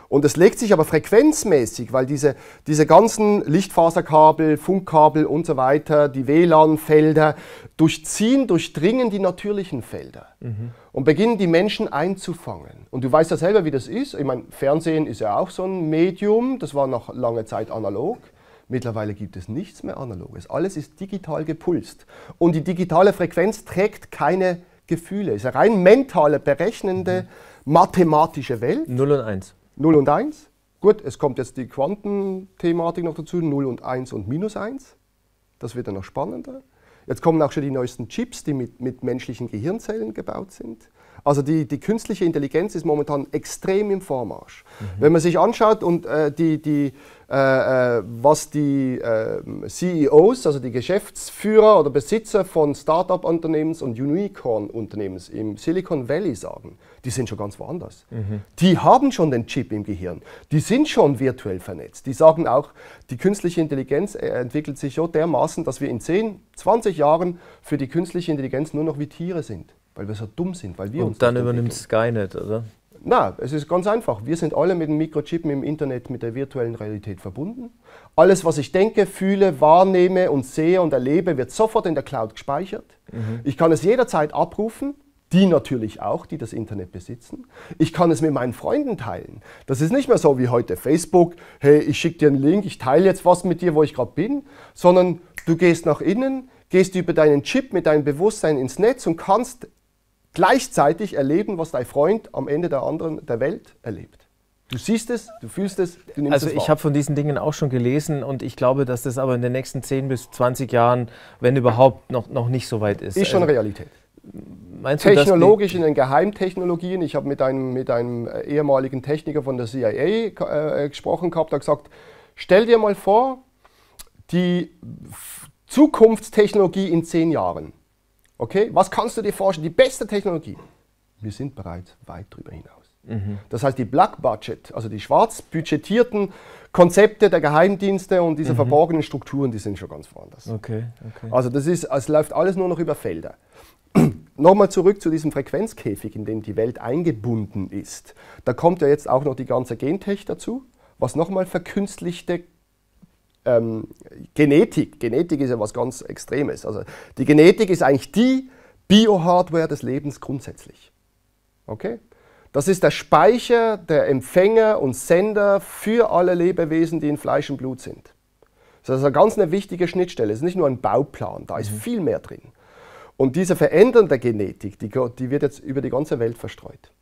Und es legt sich aber frequenzmäßig, weil diese, diese ganzen Lichtfaserkabel, Funkkabel und so weiter, die WLAN-Felder durchziehen, durchdringen die natürlichen Felder mhm. und beginnen die Menschen einzufangen. Und du weißt ja selber, wie das ist. Ich meine, Fernsehen ist ja auch so ein Medium, das war noch lange Zeit analog. Mittlerweile gibt es nichts mehr Analoges. Alles ist digital gepulst. Und die digitale Frequenz trägt keine Gefühle. Es ist eine rein mentale, berechnende, mathematische Welt. 0 und 1. 0 und 1. Gut, es kommt jetzt die Quantenthematik noch dazu, 0 und 1 und minus 1. Das wird dann noch spannender. Jetzt kommen auch schon die neuesten Chips, die mit, mit menschlichen Gehirnzellen gebaut sind. Also die, die künstliche Intelligenz ist momentan extrem im Vormarsch. Mhm. Wenn man sich anschaut und äh, die, die, äh, äh was die äh, CEOs, also die Geschäftsführer oder Besitzer von Start-up-Unternehmens und Unicorn-Unternehmens im Silicon Valley sagen, die sind schon ganz woanders. Mhm. Die haben schon den Chip im Gehirn, die sind schon virtuell vernetzt. Die sagen auch, die künstliche Intelligenz äh, entwickelt sich so dermaßen, dass wir in 10, 20 Jahren für die künstliche Intelligenz nur noch wie Tiere sind weil wir so dumm sind. Weil wir Und dann übernimmt Skynet, oder? Na, es ist ganz einfach. Wir sind alle mit dem Mikrochip, im Internet, mit der virtuellen Realität verbunden. Alles, was ich denke, fühle, wahrnehme und sehe und erlebe, wird sofort in der Cloud gespeichert. Mhm. Ich kann es jederzeit abrufen, die natürlich auch, die das Internet besitzen. Ich kann es mit meinen Freunden teilen. Das ist nicht mehr so wie heute Facebook, hey, ich schicke dir einen Link, ich teile jetzt was mit dir, wo ich gerade bin, sondern du gehst nach innen, gehst über deinen Chip mit deinem Bewusstsein ins Netz und kannst gleichzeitig erleben, was dein Freund am Ende der anderen der Welt erlebt. Du siehst es, du fühlst es, du nimmst also es. Also ich habe von diesen Dingen auch schon gelesen und ich glaube, dass das aber in den nächsten 10 bis 20 Jahren, wenn überhaupt, noch, noch nicht so weit ist. Ist schon also, Realität. Meinst Technologisch du, in den Geheimtechnologien. Ich habe mit einem, mit einem ehemaligen Techniker von der CIA äh, gesprochen gehabt, der gesagt, stell dir mal vor, die Zukunftstechnologie in 10 Jahren Okay, was kannst du dir vorstellen? Die beste Technologie. Wir sind bereits weit darüber hinaus. Mhm. Das heißt, die Black Budget, also die schwarz budgetierten Konzepte der Geheimdienste und diese mhm. verborgenen Strukturen, die sind schon ganz woanders. Okay, okay. Also das ist, es läuft alles nur noch über Felder. Nochmal zurück zu diesem Frequenzkäfig, in dem die Welt eingebunden ist. Da kommt ja jetzt auch noch die ganze Gentech dazu, was nochmal verkünstlichte ähm, Genetik. Genetik ist ja was ganz Extremes. Also die Genetik ist eigentlich die Biohardware des Lebens grundsätzlich. Okay? Das ist der Speicher, der Empfänger und Sender für alle Lebewesen, die in Fleisch und Blut sind. Das ist eine ganz eine wichtige Schnittstelle. Es ist nicht nur ein Bauplan, da ist mhm. viel mehr drin. Und diese verändernde Genetik, die, die, wird jetzt über die ganze Welt verstreut.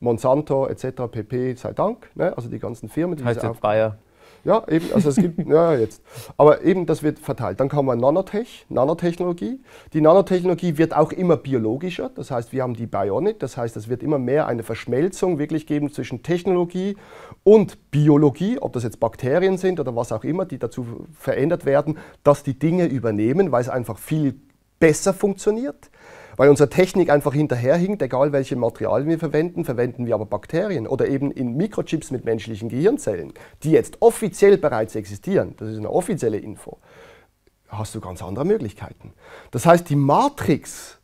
Monsanto etc. pp. sei Dank, ne? also die ganzen Firmen. Die heißt jetzt Bayer. Ja, eben, also es gibt, ja, jetzt. Aber eben, das wird verteilt. Dann kann wir Nanotech, Nanotechnologie. Die Nanotechnologie wird auch immer biologischer. Das heißt, wir haben die Bionic. Das heißt, es wird immer mehr eine Verschmelzung wirklich geben zwischen Technologie und Biologie, ob das jetzt Bakterien sind oder was auch immer, die dazu verändert werden, dass die Dinge übernehmen, weil es einfach viel besser funktioniert weil unsere Technik einfach hinterherhinkt, egal welche Materialien wir verwenden, verwenden wir aber Bakterien oder eben in Mikrochips mit menschlichen Gehirnzellen, die jetzt offiziell bereits existieren. Das ist eine offizielle Info. Hast du ganz andere Möglichkeiten. Das heißt, die Matrix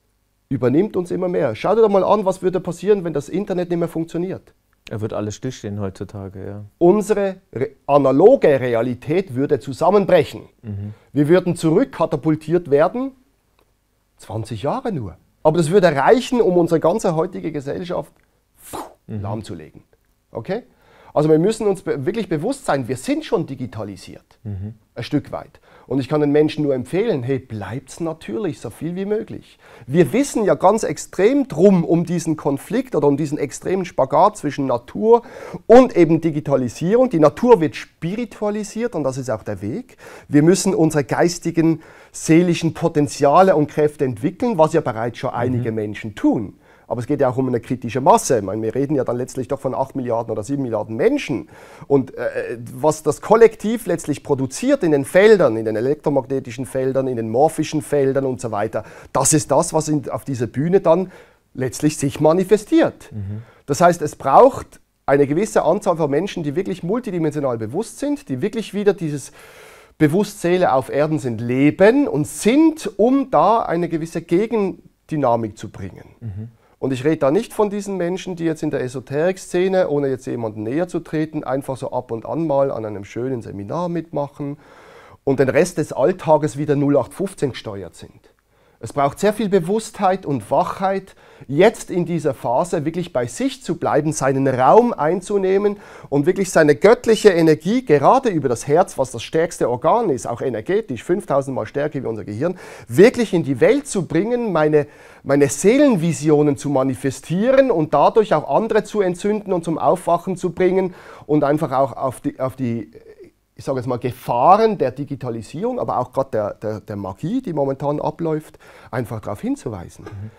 übernimmt uns immer mehr. Schau dir doch mal an, was würde passieren, wenn das Internet nicht mehr funktioniert. Er wird alles stillstehen heutzutage, ja. Unsere re analoge Realität würde zusammenbrechen. Mhm. Wir würden zurückkatapultiert werden 20 Jahre nur. Aber das würde reichen, um unsere ganze heutige Gesellschaft mhm. lahmzulegen. Okay? Also wir müssen uns wirklich bewusst sein, wir sind schon digitalisiert, mhm. ein Stück weit. Und ich kann den Menschen nur empfehlen, hey, bleibt's natürlich, so viel wie möglich. Wir wissen ja ganz extrem drum um diesen Konflikt oder um diesen extremen Spagat zwischen Natur und eben Digitalisierung. Die Natur wird spiritualisiert und das ist auch der Weg. Wir müssen unsere geistigen, seelischen Potenziale und Kräfte entwickeln, was ja bereits schon einige mhm. Menschen tun aber es geht ja auch um eine kritische Masse. Ich meine, wir reden ja dann letztlich doch von 8 Milliarden oder 7 Milliarden Menschen. Und äh, was das Kollektiv letztlich produziert in den Feldern, in den elektromagnetischen Feldern, in den morphischen Feldern und so weiter, das ist das, was in, auf dieser Bühne dann letztlich sich manifestiert. Mhm. Das heißt, es braucht eine gewisse Anzahl von Menschen, die wirklich multidimensional bewusst sind, die wirklich wieder dieses Bewusstseele auf Erden sind, leben und sind, um da eine gewisse Gegendynamik zu bringen. Mhm. Und ich rede da nicht von diesen Menschen, die jetzt in der Esoterik-Szene, ohne jetzt jemanden näher zu treten, einfach so ab und an mal an einem schönen Seminar mitmachen und den Rest des Alltages wieder 0815 gesteuert sind. Es braucht sehr viel Bewusstheit und Wachheit, jetzt in dieser Phase wirklich bei sich zu bleiben, seinen Raum einzunehmen und wirklich seine göttliche Energie, gerade über das Herz, was das stärkste Organ ist, auch energetisch, 5000 Mal stärker wie unser Gehirn, wirklich in die Welt zu bringen, meine, meine Seelenvisionen zu manifestieren und dadurch auch andere zu entzünden und zum Aufwachen zu bringen und einfach auch auf die, auf die ich sage jetzt mal, Gefahren der Digitalisierung, aber auch gerade der, der, der, Magie, die momentan abläuft, einfach darauf hinzuweisen. Mhm.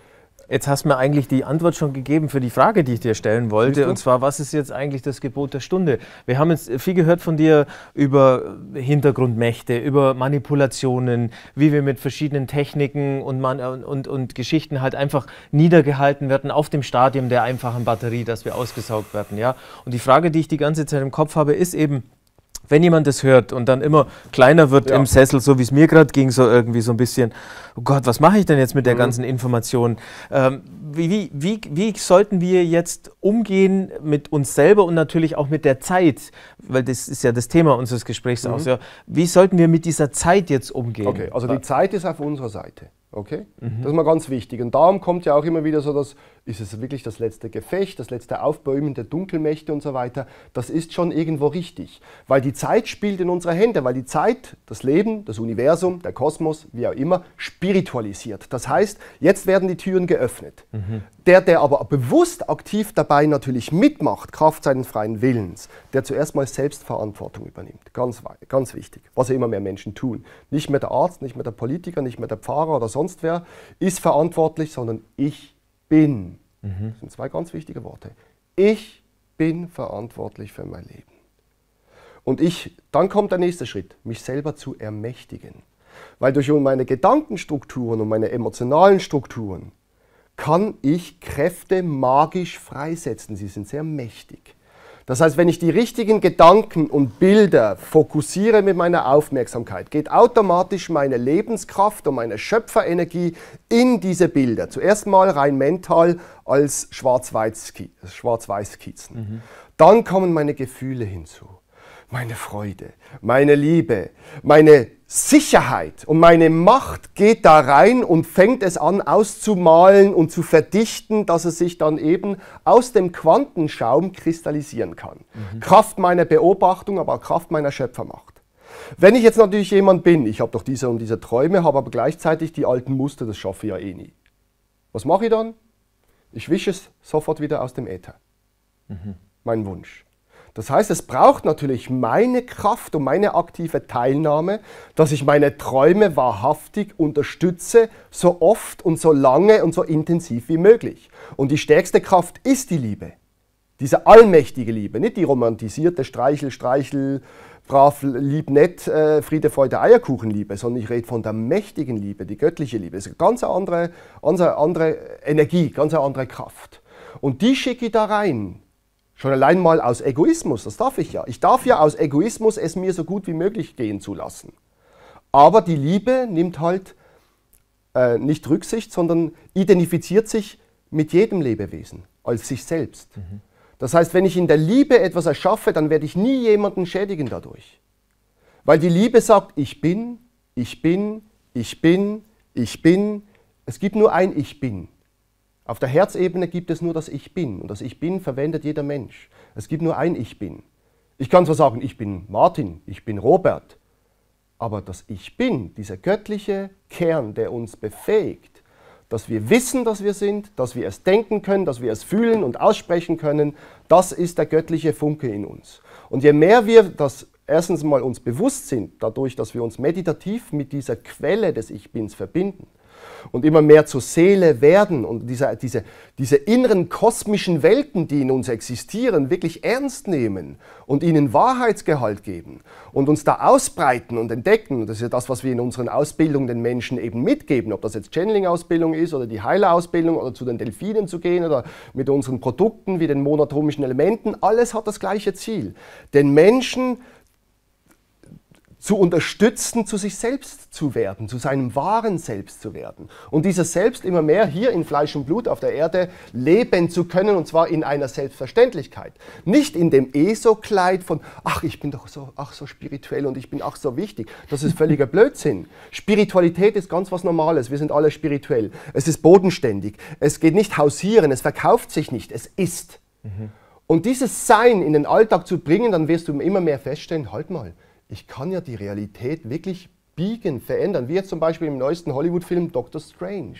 Jetzt hast du mir eigentlich die Antwort schon gegeben für die Frage, die ich dir stellen wollte. Und zwar, was ist jetzt eigentlich das Gebot der Stunde? Wir haben jetzt viel gehört von dir über Hintergrundmächte, über Manipulationen, wie wir mit verschiedenen Techniken und, man, und, und Geschichten halt einfach niedergehalten werden auf dem Stadium der einfachen Batterie, dass wir ausgesaugt werden. Ja? Und die Frage, die ich die ganze Zeit im Kopf habe, ist eben, wenn jemand das hört und dann immer kleiner wird ja. im Sessel, so wie es mir gerade ging, so irgendwie so ein bisschen, oh Gott, was mache ich denn jetzt mit der mhm. ganzen Information? Ähm, wie, wie, wie sollten wir jetzt umgehen mit uns selber und natürlich auch mit der Zeit? Weil das ist ja das Thema unseres Gesprächs mhm. auch. Ja. Wie sollten wir mit dieser Zeit jetzt umgehen? Okay, also die Zeit ist auf unserer Seite. Okay? Mhm. Das ist mal ganz wichtig. Und darum kommt ja auch immer wieder so, dass ist es wirklich das letzte Gefecht, das letzte Aufbäumen der Dunkelmächte und so weiter. Das ist schon irgendwo richtig, weil die Zeit spielt in unsere Hände, weil die Zeit, das Leben, das Universum, der Kosmos, wie auch immer, spiritualisiert. Das heißt, jetzt werden die Türen geöffnet. Mhm. Der, der aber bewusst aktiv dabei natürlich mitmacht, Kraft seines freien Willens, der zuerst mal Selbstverantwortung übernimmt. Ganz, ganz wichtig, was immer mehr Menschen tun. Nicht mehr der Arzt, nicht mehr der Politiker, nicht mehr der Pfarrer oder sonst wer ist verantwortlich, sondern ich bin. Mhm. Das sind zwei ganz wichtige Worte. Ich bin verantwortlich für mein Leben. Und ich, dann kommt der nächste Schritt, mich selber zu ermächtigen. Weil durch meine Gedankenstrukturen und meine emotionalen Strukturen kann ich Kräfte magisch freisetzen. Sie sind sehr mächtig. Das heißt, wenn ich die richtigen Gedanken und Bilder fokussiere mit meiner Aufmerksamkeit, geht automatisch meine Lebenskraft und meine Schöpferenergie in diese Bilder. Zuerst mal rein mental als Schwarz-Weiß-Skizzen. Mhm. Dann kommen meine Gefühle hinzu meine Freude, meine Liebe, meine Sicherheit und meine Macht geht da rein und fängt es an auszumalen und zu verdichten, dass es sich dann eben aus dem Quantenschaum kristallisieren kann. Mhm. Kraft meiner Beobachtung, aber auch Kraft meiner Schöpfermacht. Wenn ich jetzt natürlich jemand bin, ich habe doch diese und diese Träume, habe aber gleichzeitig die alten Muster, das schaffe ich ja eh nie. Was mache ich dann? Ich wische es sofort wieder aus dem Äther. Mhm. Mein Wunsch. Das heißt, es braucht natürlich meine Kraft und meine aktive Teilnahme, dass ich meine Träume wahrhaftig unterstütze, so oft und so lange und so intensiv wie möglich. Und die stärkste Kraft ist die Liebe. Diese allmächtige Liebe, nicht die romantisierte Streichel, Streichel, brav, lieb, nett, äh, Friede, Freude, Eierkuchenliebe, sondern ich rede von der mächtigen Liebe, die göttliche Liebe. Das ist eine ganz andere, andere, andere Energie, ganz eine andere Kraft. Und die schicke ich da rein, Schon allein mal aus Egoismus, das darf ich ja. Ich darf ja aus Egoismus es mir so gut wie möglich gehen zu lassen. Aber die Liebe nimmt halt äh, nicht Rücksicht, sondern identifiziert sich mit jedem Lebewesen als sich selbst. Mhm. Das heißt, wenn ich in der Liebe etwas erschaffe, dann werde ich nie jemanden schädigen dadurch. Weil die Liebe sagt, ich bin, ich bin, ich bin, ich bin. Es gibt nur ein Ich bin. Auf der Herzebene gibt es nur das Ich Bin. Und das Ich Bin verwendet jeder Mensch. Es gibt nur ein Ich Bin. Ich kann zwar sagen, ich bin Martin, ich bin Robert, aber das Ich Bin, dieser göttliche Kern, der uns befähigt, dass wir wissen, dass wir sind, dass wir es denken können, dass wir es fühlen und aussprechen können, das ist der göttliche Funke in uns. Und je mehr wir das erstens mal uns bewusst sind, dadurch, dass wir uns meditativ mit dieser Quelle des Ich Bins verbinden, und immer mehr zur Seele werden und diese, diese, diese inneren kosmischen Welten, die in uns existieren, wirklich ernst nehmen und ihnen Wahrheitsgehalt geben und uns da ausbreiten und entdecken. Das ist ja das, was wir in unseren Ausbildungen den Menschen eben mitgeben, ob das jetzt Channeling-Ausbildung ist oder die Heiler-Ausbildung oder zu den Delfinen zu gehen oder mit unseren Produkten wie den monatomischen Elementen. Alles hat das gleiche Ziel, den Menschen zu unterstützen, zu sich selbst zu werden, zu seinem wahren Selbst zu werden. Und dieses Selbst immer mehr hier in Fleisch und Blut auf der Erde leben zu können, und zwar in einer Selbstverständlichkeit. Nicht in dem ESO-Kleid von, ach, ich bin doch so, ach, so spirituell und ich bin auch so wichtig. Das ist völliger Blödsinn. Spiritualität ist ganz was Normales. Wir sind alle spirituell. Es ist bodenständig. Es geht nicht hausieren. Es verkauft sich nicht. Es ist. Mhm. Und dieses Sein in den Alltag zu bringen, dann wirst du immer mehr feststellen, halt mal, ich kann ja die Realität wirklich biegen, verändern, wie jetzt zum Beispiel im neuesten Hollywood-Film Doctor Strange.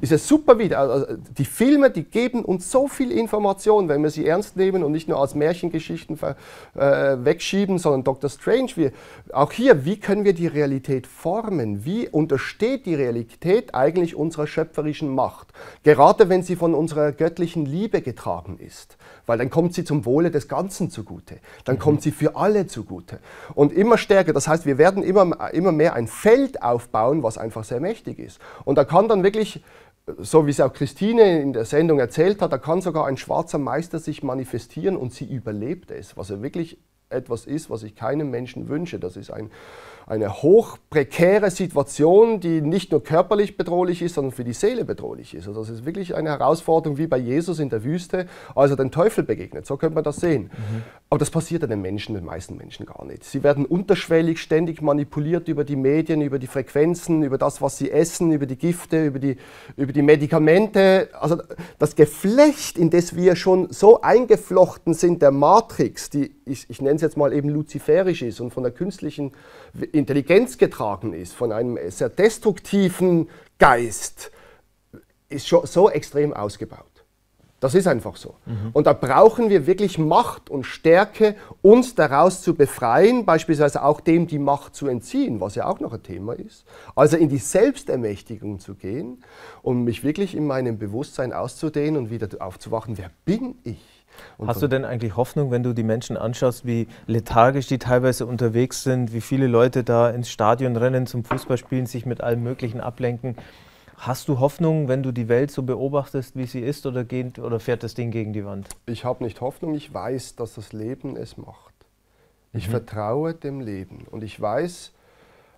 Ist ja super wieder. Also, also die Filme, die geben uns so viel Information, wenn wir sie ernst nehmen und nicht nur als Märchengeschichten äh, wegschieben, sondern Doctor Strange. Wir, auch hier, wie können wir die Realität formen? Wie untersteht die Realität eigentlich unserer schöpferischen Macht? Gerade wenn sie von unserer göttlichen Liebe getragen ist. Weil dann kommt sie zum Wohle des Ganzen zugute. Dann mhm. kommt sie für alle zugute. Und immer stärker. Das heißt, wir werden immer, immer mehr ein Feld aufbauen, was einfach sehr mächtig ist. Und da kann dann wirklich so wie es auch Christine in der Sendung erzählt hat, da kann sogar ein schwarzer Meister sich manifestieren und sie überlebt es, was er wirklich etwas ist, was ich keinem Menschen wünsche. Das ist ein eine hochprekäre Situation, die nicht nur körperlich bedrohlich ist, sondern für die Seele bedrohlich ist. Also das ist wirklich eine Herausforderung wie bei Jesus in der Wüste, als er dem Teufel begegnet. So könnte man das sehen. Mhm. Aber das passiert den Menschen, den meisten Menschen gar nicht. Sie werden unterschwellig ständig manipuliert über die Medien, über die Frequenzen, über das, was sie essen, über die Gifte, über die, über die Medikamente. Also das Geflecht, in das wir schon so eingeflochten sind, der Matrix, die ich, ich nenne es jetzt mal eben luziferisch ist und von der künstlichen Intelligenz getragen ist, von einem sehr destruktiven Geist, ist schon so extrem ausgebaut. Das ist einfach so. Mhm. Und da brauchen wir wirklich Macht und Stärke, uns daraus zu befreien, beispielsweise auch dem die Macht zu entziehen, was ja auch noch ein Thema ist. Also in die Selbstermächtigung zu gehen um mich wirklich in meinem Bewusstsein auszudehnen und wieder aufzuwachen, wer bin ich? Hast du denn eigentlich Hoffnung, wenn du die Menschen anschaust, wie lethargisch die teilweise unterwegs sind, wie viele Leute da ins Stadion rennen, zum Fußballspielen, sich mit allem Möglichen ablenken? Hast du Hoffnung, wenn du die Welt so beobachtest, wie sie ist, oder, geht, oder fährt das Ding gegen die Wand? Ich habe nicht Hoffnung, ich weiß, dass das Leben es macht. Ich mhm. vertraue dem Leben und ich weiß,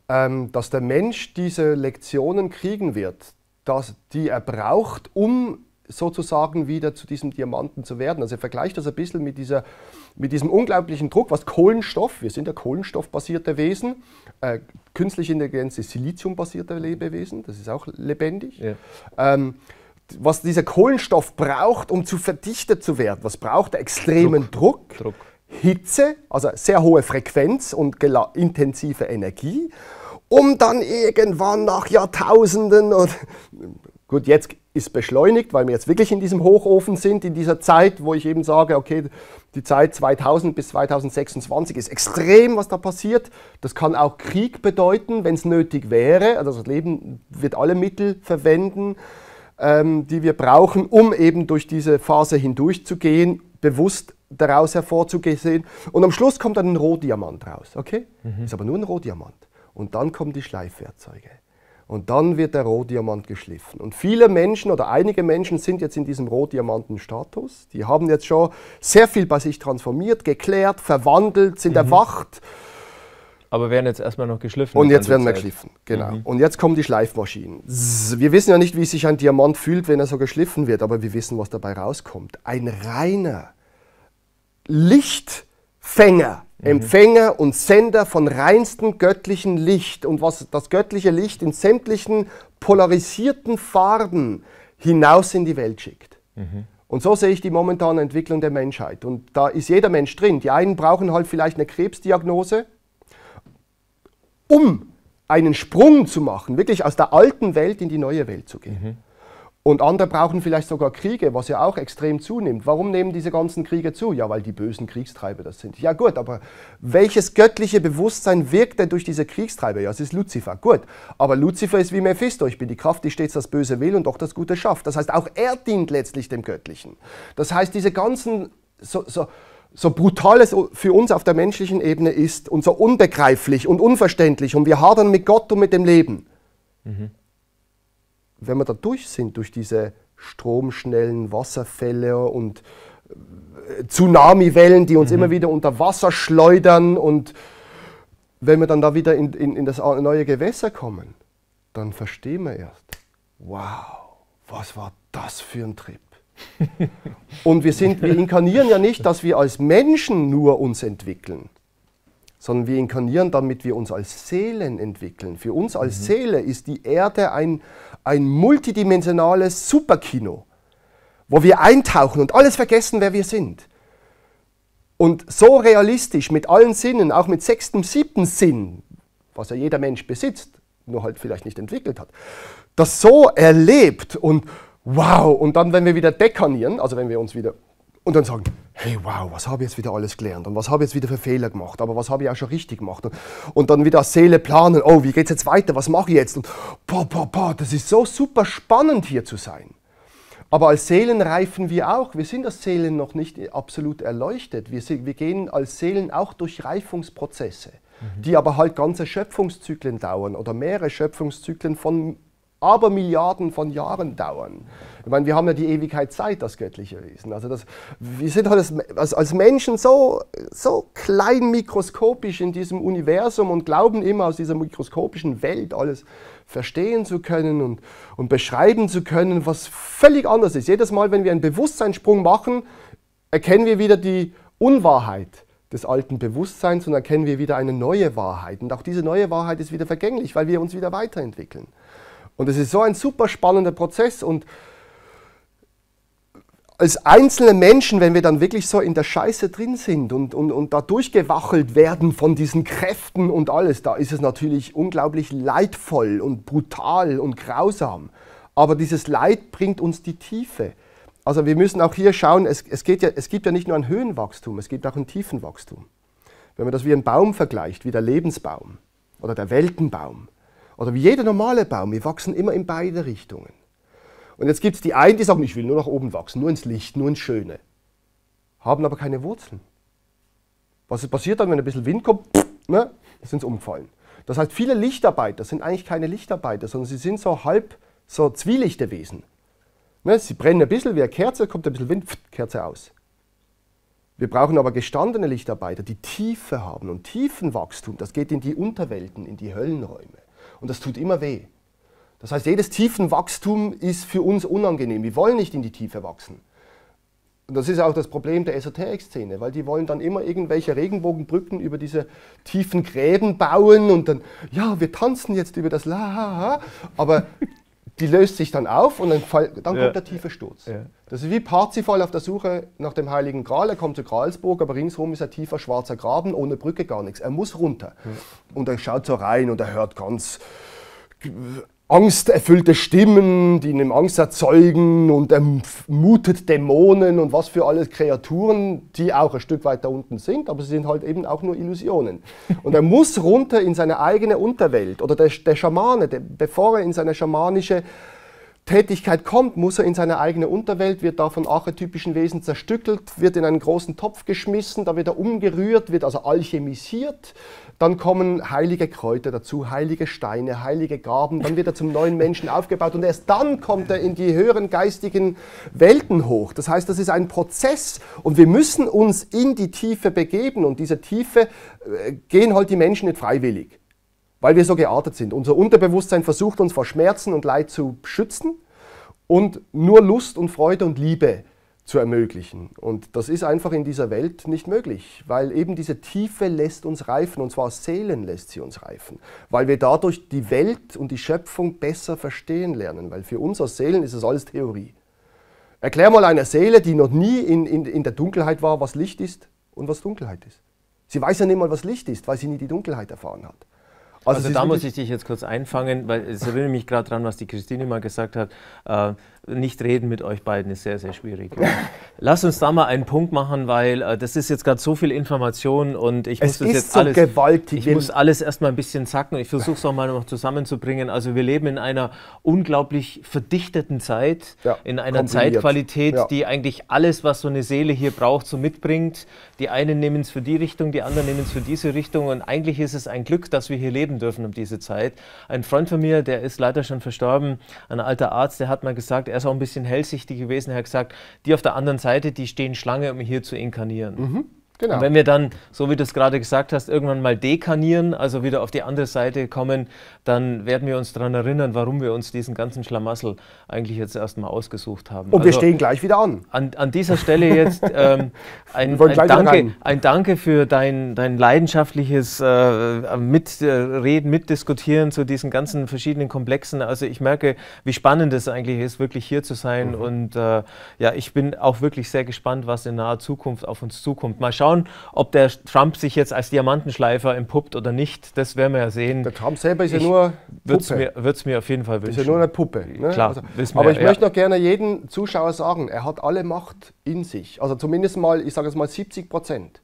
ähm, dass der Mensch diese Lektionen kriegen wird, dass die er braucht, um sozusagen wieder zu diesem Diamanten zu werden. Also er vergleicht das ein bisschen mit, dieser, mit diesem unglaublichen Druck, was Kohlenstoff, wir sind ja kohlenstoffbasierte Wesen, äh, künstliche Intelligenz ist siliziumbasierte Lebewesen, das ist auch lebendig. Ja. Ähm, was dieser Kohlenstoff braucht, um zu verdichtet zu werden, was braucht er? Extremen Druck. Druck. Druck. Hitze, also sehr hohe Frequenz und intensive Energie, um dann irgendwann nach Jahrtausenden und gut, jetzt ist beschleunigt, weil wir jetzt wirklich in diesem Hochofen sind, in dieser Zeit, wo ich eben sage, okay, die Zeit 2000 bis 2026 ist extrem, was da passiert. Das kann auch Krieg bedeuten, wenn es nötig wäre. Also das Leben wird alle Mittel verwenden, ähm, die wir brauchen, um eben durch diese Phase hindurchzugehen, bewusst daraus hervorzugehen. Und am Schluss kommt dann ein Rohdiamant raus, okay? Mhm. Ist aber nur ein Rohdiamant. Und dann kommen die Schleifwerkzeuge. Und dann wird der Rohdiamant geschliffen. Und viele Menschen oder einige Menschen sind jetzt in diesem Rohdiamanten-Status. Die haben jetzt schon sehr viel bei sich transformiert, geklärt, verwandelt, sind mhm. erwacht. Aber werden jetzt erstmal noch geschliffen. Und jetzt werden wir geschliffen, genau. Mhm. Und jetzt kommen die Schleifmaschinen. Wir wissen ja nicht, wie sich ein Diamant fühlt, wenn er so geschliffen wird, aber wir wissen, was dabei rauskommt. Ein reiner Lichtfänger Mhm. Empfänger und Sender von reinstem göttlichen Licht und was das göttliche Licht in sämtlichen polarisierten Farben hinaus in die Welt schickt. Mhm. Und so sehe ich die momentane Entwicklung der Menschheit. Und da ist jeder Mensch drin. Die einen brauchen halt vielleicht eine Krebsdiagnose, um einen Sprung zu machen, wirklich aus der alten Welt in die neue Welt zu gehen. Mhm. Und andere brauchen vielleicht sogar Kriege, was ja auch extrem zunimmt. Warum nehmen diese ganzen Kriege zu? Ja, weil die bösen Kriegstreiber das sind. Ja gut, aber welches göttliche Bewusstsein wirkt denn durch diese Kriegstreiber? Ja, es ist Luzifer. Gut, aber Luzifer ist wie Mephisto. Ich bin die Kraft, die stets das Böse will und auch das Gute schafft. Das heißt, auch er dient letztlich dem Göttlichen. Das heißt, diese ganzen... So, so, so brutal es für uns auf der menschlichen Ebene ist und so unbegreiflich und unverständlich und wir hadern mit Gott und mit dem Leben. Mhm wenn wir da durch sind, durch diese stromschnellen Wasserfälle und äh, Tsunamiwellen, die uns mhm. immer wieder unter Wasser schleudern und wenn wir dann da wieder in, in, in das neue Gewässer kommen, dann verstehen wir erst, wow, was war das für ein Trip. und wir, sind, wir inkarnieren ja nicht, dass wir als Menschen nur uns entwickeln, sondern wir inkarnieren, damit wir uns als Seelen entwickeln. Für uns als mhm. Seele ist die Erde ein, ein multidimensionales Superkino, wo wir eintauchen und alles vergessen, wer wir sind. Und so realistisch mit allen Sinnen, auch mit sechstem, siebten Sinn, was ja jeder Mensch besitzt, nur halt vielleicht nicht entwickelt hat, das so erlebt und wow, und dann, wenn wir wieder dekanieren, also wenn wir uns wieder und dann sagen, hey, wow, was habe ich jetzt wieder alles gelernt und was habe ich jetzt wieder für Fehler gemacht, aber was habe ich auch schon richtig gemacht und, dann wieder aus Seele planen, oh, wie geht es jetzt weiter, was mache ich jetzt und boah, boah, boah, das ist so super spannend hier zu sein. Aber als Seelen reifen wir auch. Wir sind als Seelen noch nicht absolut erleuchtet. Wir, wir gehen als Seelen auch durch Reifungsprozesse, mhm. die aber halt ganze Schöpfungszyklen dauern oder mehrere Schöpfungszyklen von aber Milliarden von Jahren dauern. Ich meine, wir haben ja die Ewigkeit Zeit, das göttliche Wesen. Also das, wir sind halt als, als, Menschen so, so klein mikroskopisch in diesem Universum und glauben immer aus dieser mikroskopischen Welt alles verstehen zu können und, und beschreiben zu können, was völlig anders ist. Jedes Mal, wenn wir einen Bewusstseinssprung machen, erkennen wir wieder die Unwahrheit des alten Bewusstseins und erkennen wir wieder eine neue Wahrheit. Und auch diese neue Wahrheit ist wieder vergänglich, weil wir uns wieder weiterentwickeln. Und es ist so ein super spannender Prozess und als einzelne Menschen, wenn wir dann wirklich so in der Scheiße drin sind und, und, und da durchgewachelt werden von diesen Kräften und alles, da ist es natürlich unglaublich leidvoll und brutal und grausam. Aber dieses Leid bringt uns die Tiefe. Also wir müssen auch hier schauen, es, es, ja, es gibt ja nicht nur ein Höhenwachstum, es gibt auch ein Tiefenwachstum. Wenn man das wie ein Baum vergleicht, wie der Lebensbaum oder der Weltenbaum, oder also wie jeder normale Baum, wir wachsen immer in beide Richtungen. Und jetzt gibt es die einen, die sagen, ich will nur nach oben wachsen, nur ins Licht, nur ins Schöne. Haben aber keine Wurzeln. Was passiert dann, wenn ein bisschen Wind kommt? Ne, sind sie umgefallen. Das heißt, viele Lichtarbeiter sind eigentlich keine Lichtarbeiter, sondern sie sind so halb so Zwielichtewesen. Ne, sie brennen ein bisschen wie eine Kerze, kommt ein bisschen Wind, pff, Kerze aus. Wir brauchen aber gestandene Lichtarbeiter, die Tiefe haben. Und Tiefenwachstum, das geht in die Unterwelten, in die Höllenräume. Und das tut immer weh. Das heißt, jedes Tiefenwachstum ist für uns unangenehm. Wir wollen nicht in die Tiefe wachsen. Und das ist auch das Problem der Esoterik-Szene, weil die wollen dann immer irgendwelche Regenbogenbrücken über diese tiefen Gräben bauen und dann, ja, wir tanzen jetzt über das La, aber die löst sich dann auf und dann, fall, dann ja. kommt der tiefe Sturz. Ja. Das ist wie Parzival auf der Suche nach dem Heiligen Gral. Er kommt zu Gralsburg, aber ringsherum ist ein tiefer schwarzer Graben, ohne Brücke, gar nichts. Er muss runter. Ja. Und er schaut so rein und er hört ganz angsterfüllte Stimmen, die einem Angst erzeugen und ermutet Dämonen und was für alle Kreaturen, die auch ein Stück weiter unten sind, aber sie sind halt eben auch nur Illusionen. Und er muss runter in seine eigene Unterwelt oder der, der Schamane, der, bevor er in seine schamanische Tätigkeit kommt, muss er in seine eigene Unterwelt, wird da von archetypischen Wesen zerstückelt, wird in einen großen Topf geschmissen, da wird er umgerührt, wird also alchemisiert, dann kommen heilige Kräuter dazu, heilige Steine, heilige Gaben. Dann wird er zum neuen Menschen aufgebaut und erst dann kommt er in die höheren geistigen Welten hoch. Das heißt, das ist ein Prozess und wir müssen uns in die Tiefe begeben und diese Tiefe äh, gehen halt die Menschen nicht freiwillig, weil wir so geartet sind. Unser Unterbewusstsein versucht uns vor Schmerzen und Leid zu schützen und nur Lust und Freude und Liebe zu ermöglichen. Und das ist einfach in dieser Welt nicht möglich, weil eben diese Tiefe lässt uns reifen, und zwar Seelen lässt sie uns reifen, weil wir dadurch die Welt und die Schöpfung besser verstehen lernen, weil für uns als Seelen ist das alles Theorie. Erklär mal einer Seele, die noch nie in, in, in der Dunkelheit war, was Licht ist und was Dunkelheit ist. Sie weiß ja nicht mal, was Licht ist, weil sie nie die Dunkelheit erfahren hat. Also, also da muss ich dich jetzt kurz einfangen, weil es erinnert mich gerade dran, was die Christine mal gesagt hat. Äh, nicht reden mit euch beiden ist sehr, sehr schwierig. Lass uns da mal einen Punkt machen, weil äh, das ist jetzt gerade so viel Information und ich es muss das jetzt so alles. Gewaltig. Ich muss alles erstmal ein bisschen zacken und ich versuche es auch mal noch zusammenzubringen. Also wir leben in einer unglaublich verdichteten Zeit, ja, in einer Zeitqualität, ja. die eigentlich alles, was so eine Seele hier braucht, so mitbringt. Die einen nehmen es für die Richtung, die anderen nehmen es für diese Richtung und eigentlich ist es ein Glück, dass wir hier leben dürfen um diese Zeit. Ein Freund von mir, der ist leider schon verstorben, ein alter Arzt, der hat mal gesagt, er ist auch ein bisschen hellsichtig gewesen, er hat gesagt, die auf der anderen Seite, die stehen Schlange, um hier zu inkarnieren. Mhm. Genau. Und wenn wir dann, so wie du es gerade gesagt hast, irgendwann mal dekanieren, also wieder auf die andere Seite kommen, dann werden wir uns daran erinnern, warum wir uns diesen ganzen Schlamassel eigentlich jetzt erstmal ausgesucht haben. Und also wir stehen gleich wieder an. An, an dieser Stelle jetzt ähm, ein, ein, Danke, ein, Danke, für dein, dein leidenschaftliches äh, Mitreden, Mitdiskutieren zu diesen ganzen verschiedenen Komplexen. Also ich merke, wie spannend es eigentlich ist, wirklich hier zu sein. Mhm. Und äh, ja, ich bin auch wirklich sehr gespannt, was in naher Zukunft auf uns zukommt. Mal schauen, schauen, ob der Trump sich jetzt als Diamantenschleifer empuppt oder nicht. Das werden wir ja sehen. Der Trump selber ist ich ja nur Puppe. Würde es mir, mir, auf jeden Fall wünschen. Ist ja nur eine Puppe. Ne? Klar, also, wir, aber ich ja. möchte noch gerne jedem Zuschauer sagen, er hat alle Macht in sich. Also zumindest mal, ich sage es mal, 70 Prozent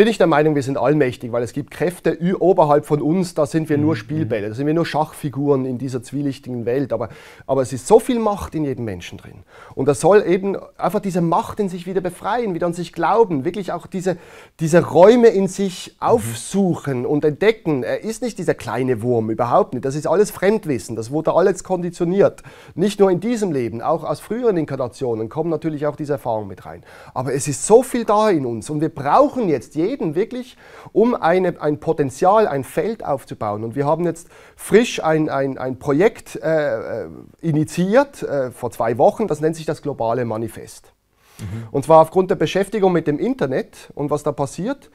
bin ich der Meinung, wir sind allmächtig, weil es gibt Kräfte oberhalb von uns, da sind wir nur mhm. Spielbälle, da sind wir nur Schachfiguren in dieser zwielichtigen Welt. Aber, aber es ist so viel Macht in jedem Menschen drin. Und er soll eben einfach diese Macht in sich wieder befreien, wieder an sich glauben, wirklich auch diese, diese Räume in sich mhm. aufsuchen und entdecken. Er ist nicht dieser kleine Wurm, überhaupt nicht. Das ist alles Fremdwissen, das wurde alles konditioniert. Nicht nur in diesem Leben, auch aus früheren Inkarnationen kommen natürlich auch diese Erfahrungen mit rein. Aber es ist so viel da in uns und wir brauchen jetzt jeden reden wirklich, um eine, ein Potenzial, ein Feld aufzubauen. Und wir haben jetzt frisch ein, ein, ein Projekt äh, äh, initiiert, äh, vor zwei Wochen, das nennt sich das globale Manifest. Mhm. Und zwar aufgrund der Beschäftigung mit dem Internet und was da passiert,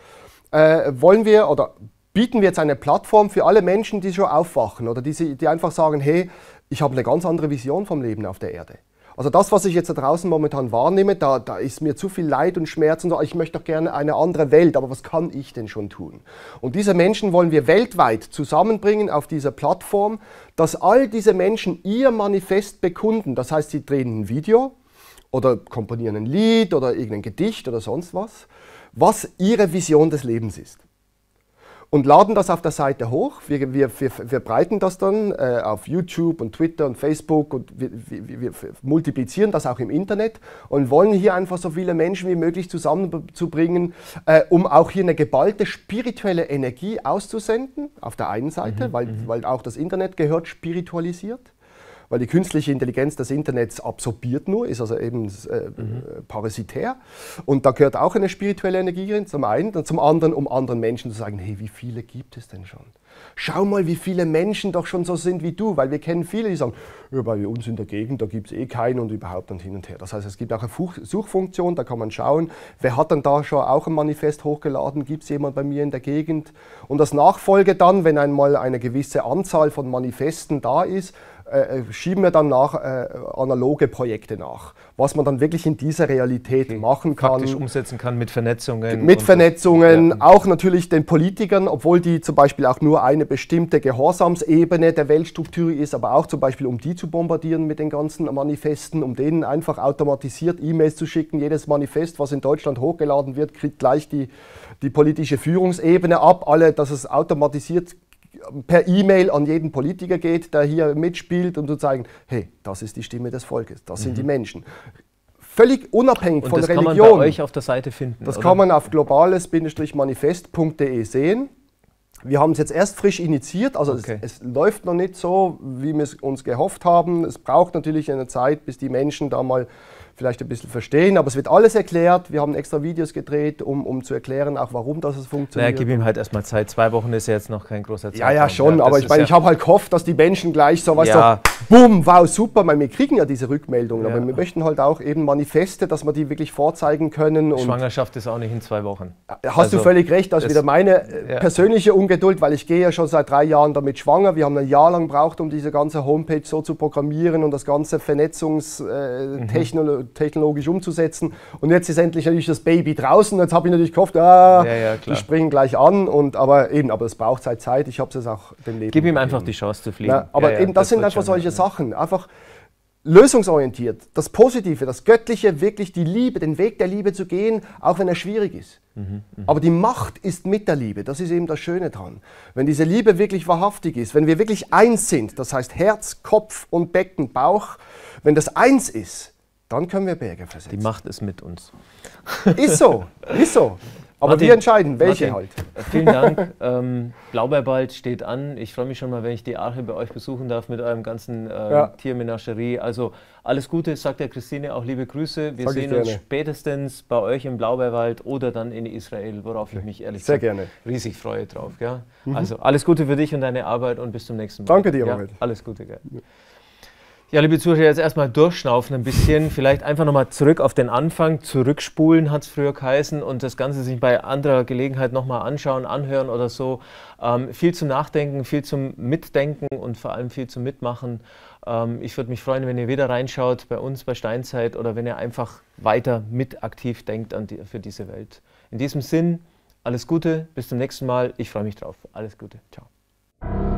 äh, wollen wir oder bieten wir jetzt eine Plattform für alle Menschen, die schon aufwachen oder die, die einfach sagen, hey, ich habe eine ganz andere Vision vom Leben auf der Erde. Also das, was ich jetzt da draußen momentan wahrnehme, da, da ist mir zu viel Leid und Schmerz und so, ich möchte doch gerne eine andere Welt, aber was kann ich denn schon tun? Und diese Menschen wollen wir weltweit zusammenbringen auf dieser Plattform, dass all diese Menschen ihr Manifest bekunden. Das heißt, sie drehen ein Video oder komponieren ein Lied oder irgendein Gedicht oder sonst was, was ihre Vision des Lebens ist und laden das auf der Seite hoch. Wir, wir, wir, wir breiten das dann äh, auf YouTube und Twitter und Facebook und wir, wir, multiplizieren das auch im Internet und wollen hier einfach so viele Menschen wie möglich zusammenzubringen, äh, um auch hier eine geballte spirituelle Energie auszusenden, auf der einen Seite, mhm, weil, mhm. weil auch das Internet gehört spiritualisiert weil die künstliche Intelligenz des Internets absorbiert nur, ist also eben äh, mhm. parasitär. Und da gehört auch eine spirituelle Energie drin, zum einen. Und zum anderen, um anderen Menschen zu sagen, hey, wie viele gibt es denn schon? Schau mal, wie viele Menschen doch schon so sind wie du, weil wir kennen viele, die sagen, ja, bei uns in der Gegend, da gibt es eh keinen und überhaupt und hin und her. Das heißt, es gibt auch eine Suchfunktion, da kann man schauen, wer hat dann da schon auch ein Manifest hochgeladen, gibt es jemand bei mir in der Gegend? Und das Nachfolge dann, wenn einmal eine gewisse Anzahl von Manifesten da ist, äh, äh, schieben wir dann nach äh, analoge Projekte nach, was man dann wirklich in dieser Realität okay. machen kann. Praktisch umsetzen kann mit Vernetzungen. Mit Vernetzungen, und, ja. auch natürlich den Politikern, obwohl die zum Beispiel auch nur eine bestimmte Gehorsamsebene der Weltstruktur ist, aber auch zum Beispiel um die zu bombardieren mit den ganzen Manifesten, um denen einfach automatisiert E-Mails zu schicken. Jedes Manifest, was in Deutschland hochgeladen wird, kriegt gleich die, die politische Führungsebene ab. Alle, dass es automatisiert per E-Mail an jeden Politiker geht, der hier mitspielt, um zu zeigen, hey, das ist die Stimme des Volkes, das mhm. sind die mhm. Menschen. Völlig unabhängig Und von das Religion. Das kann man bei euch auf der Seite finden. Das oder? kann man auf globales-manifest.de sehen. Wir haben es jetzt erst frisch initiiert, also okay. es, es, läuft noch nicht so, wie wir es uns gehofft haben. Es braucht natürlich eine Zeit, bis die Menschen da mal vielleicht ein bisschen verstehen. Aber es wird alles erklärt. Wir haben extra Videos gedreht, um, um zu erklären, auch warum das funktioniert. Naja, gib ihm halt erstmal Zeit. Zwei Wochen ist ja jetzt noch kein großer Zeitraum. Ja, ja, schon. Ja, aber ich, mein, ja ich habe halt gehofft, dass die Menschen gleich so was ja. so, bumm, wow, super. Meine, wir kriegen ja diese Rückmeldungen, aber wir möchten halt auch eben Manifeste, dass wir die wirklich vorzeigen können. Schwangerschaft ist auch nicht in zwei Wochen. Hast also, du völlig recht. Das ist wieder meine äh, persönliche Ungeduld, weil ich gehe ja schon seit drei Jahren damit schwanger. Wir haben ein Jahr lang gebraucht, um diese ganze Homepage so zu programmieren und das ganze Vernetzungstechnologie. Äh, mhm technologisch umzusetzen. Und jetzt ist endlich natürlich das Baby draußen. Jetzt habe ich natürlich gehofft, ah, ja, ja, die springen gleich an. Und, aber eben, aber es braucht halt Zeit. Ich habe es jetzt auch dem Leben. Gib ihm einfach gegeben. die Chance zu fliegen. Na, aber eben, das, das sind einfach solche Sachen. Einfach lösungsorientiert, das Positive, das Göttliche, wirklich die Liebe, den Weg der Liebe zu gehen, auch wenn er schwierig ist. Mhm, mhm. Aber die Macht ist mit der Liebe, das ist eben das Schöne dran. Wenn diese Liebe wirklich wahrhaftig ist, wenn wir wirklich eins sind, das heißt Herz, Kopf und Becken, Bauch, wenn das eins ist, dann können wir Berge versetzen. Die Macht es mit uns. Ist so, ist so. Aber Martin, wir entscheiden, welche Martin, halt. Vielen Dank. ähm, Blaubeerbald steht an. Ich freue mich schon mal, wenn ich die Arche bei euch besuchen darf mit eurem ganzen ähm, ja. Tiermenagerie. Also alles Gute, sagt der Christine auch liebe Grüße. Wir Sag sehen uns spätestens bei euch im Blaubeerwald oder dann in Israel, worauf ich mich ehrlich Sehr gesagt gerne. riesig freue drauf. Gell? Mhm. Also alles Gute für dich und deine Arbeit und bis zum nächsten Mal. Danke dir, ja, Alles Gute. Gell? Ja, liebe Zuschauer, jetzt erstmal durchschnaufen ein bisschen. Vielleicht einfach nochmal zurück auf den Anfang, zurückspulen, hat es früher geheißen, und das Ganze sich bei anderer Gelegenheit nochmal anschauen, anhören oder so. Ähm, viel zum Nachdenken, viel zum Mitdenken und vor allem viel zum Mitmachen. Ähm, ich würde mich freuen, wenn ihr wieder reinschaut bei uns bei Steinzeit oder wenn ihr einfach weiter mit aktiv denkt an die, für diese Welt. In diesem Sinn, alles Gute, bis zum nächsten Mal. Ich freue mich drauf. Alles Gute. Ciao.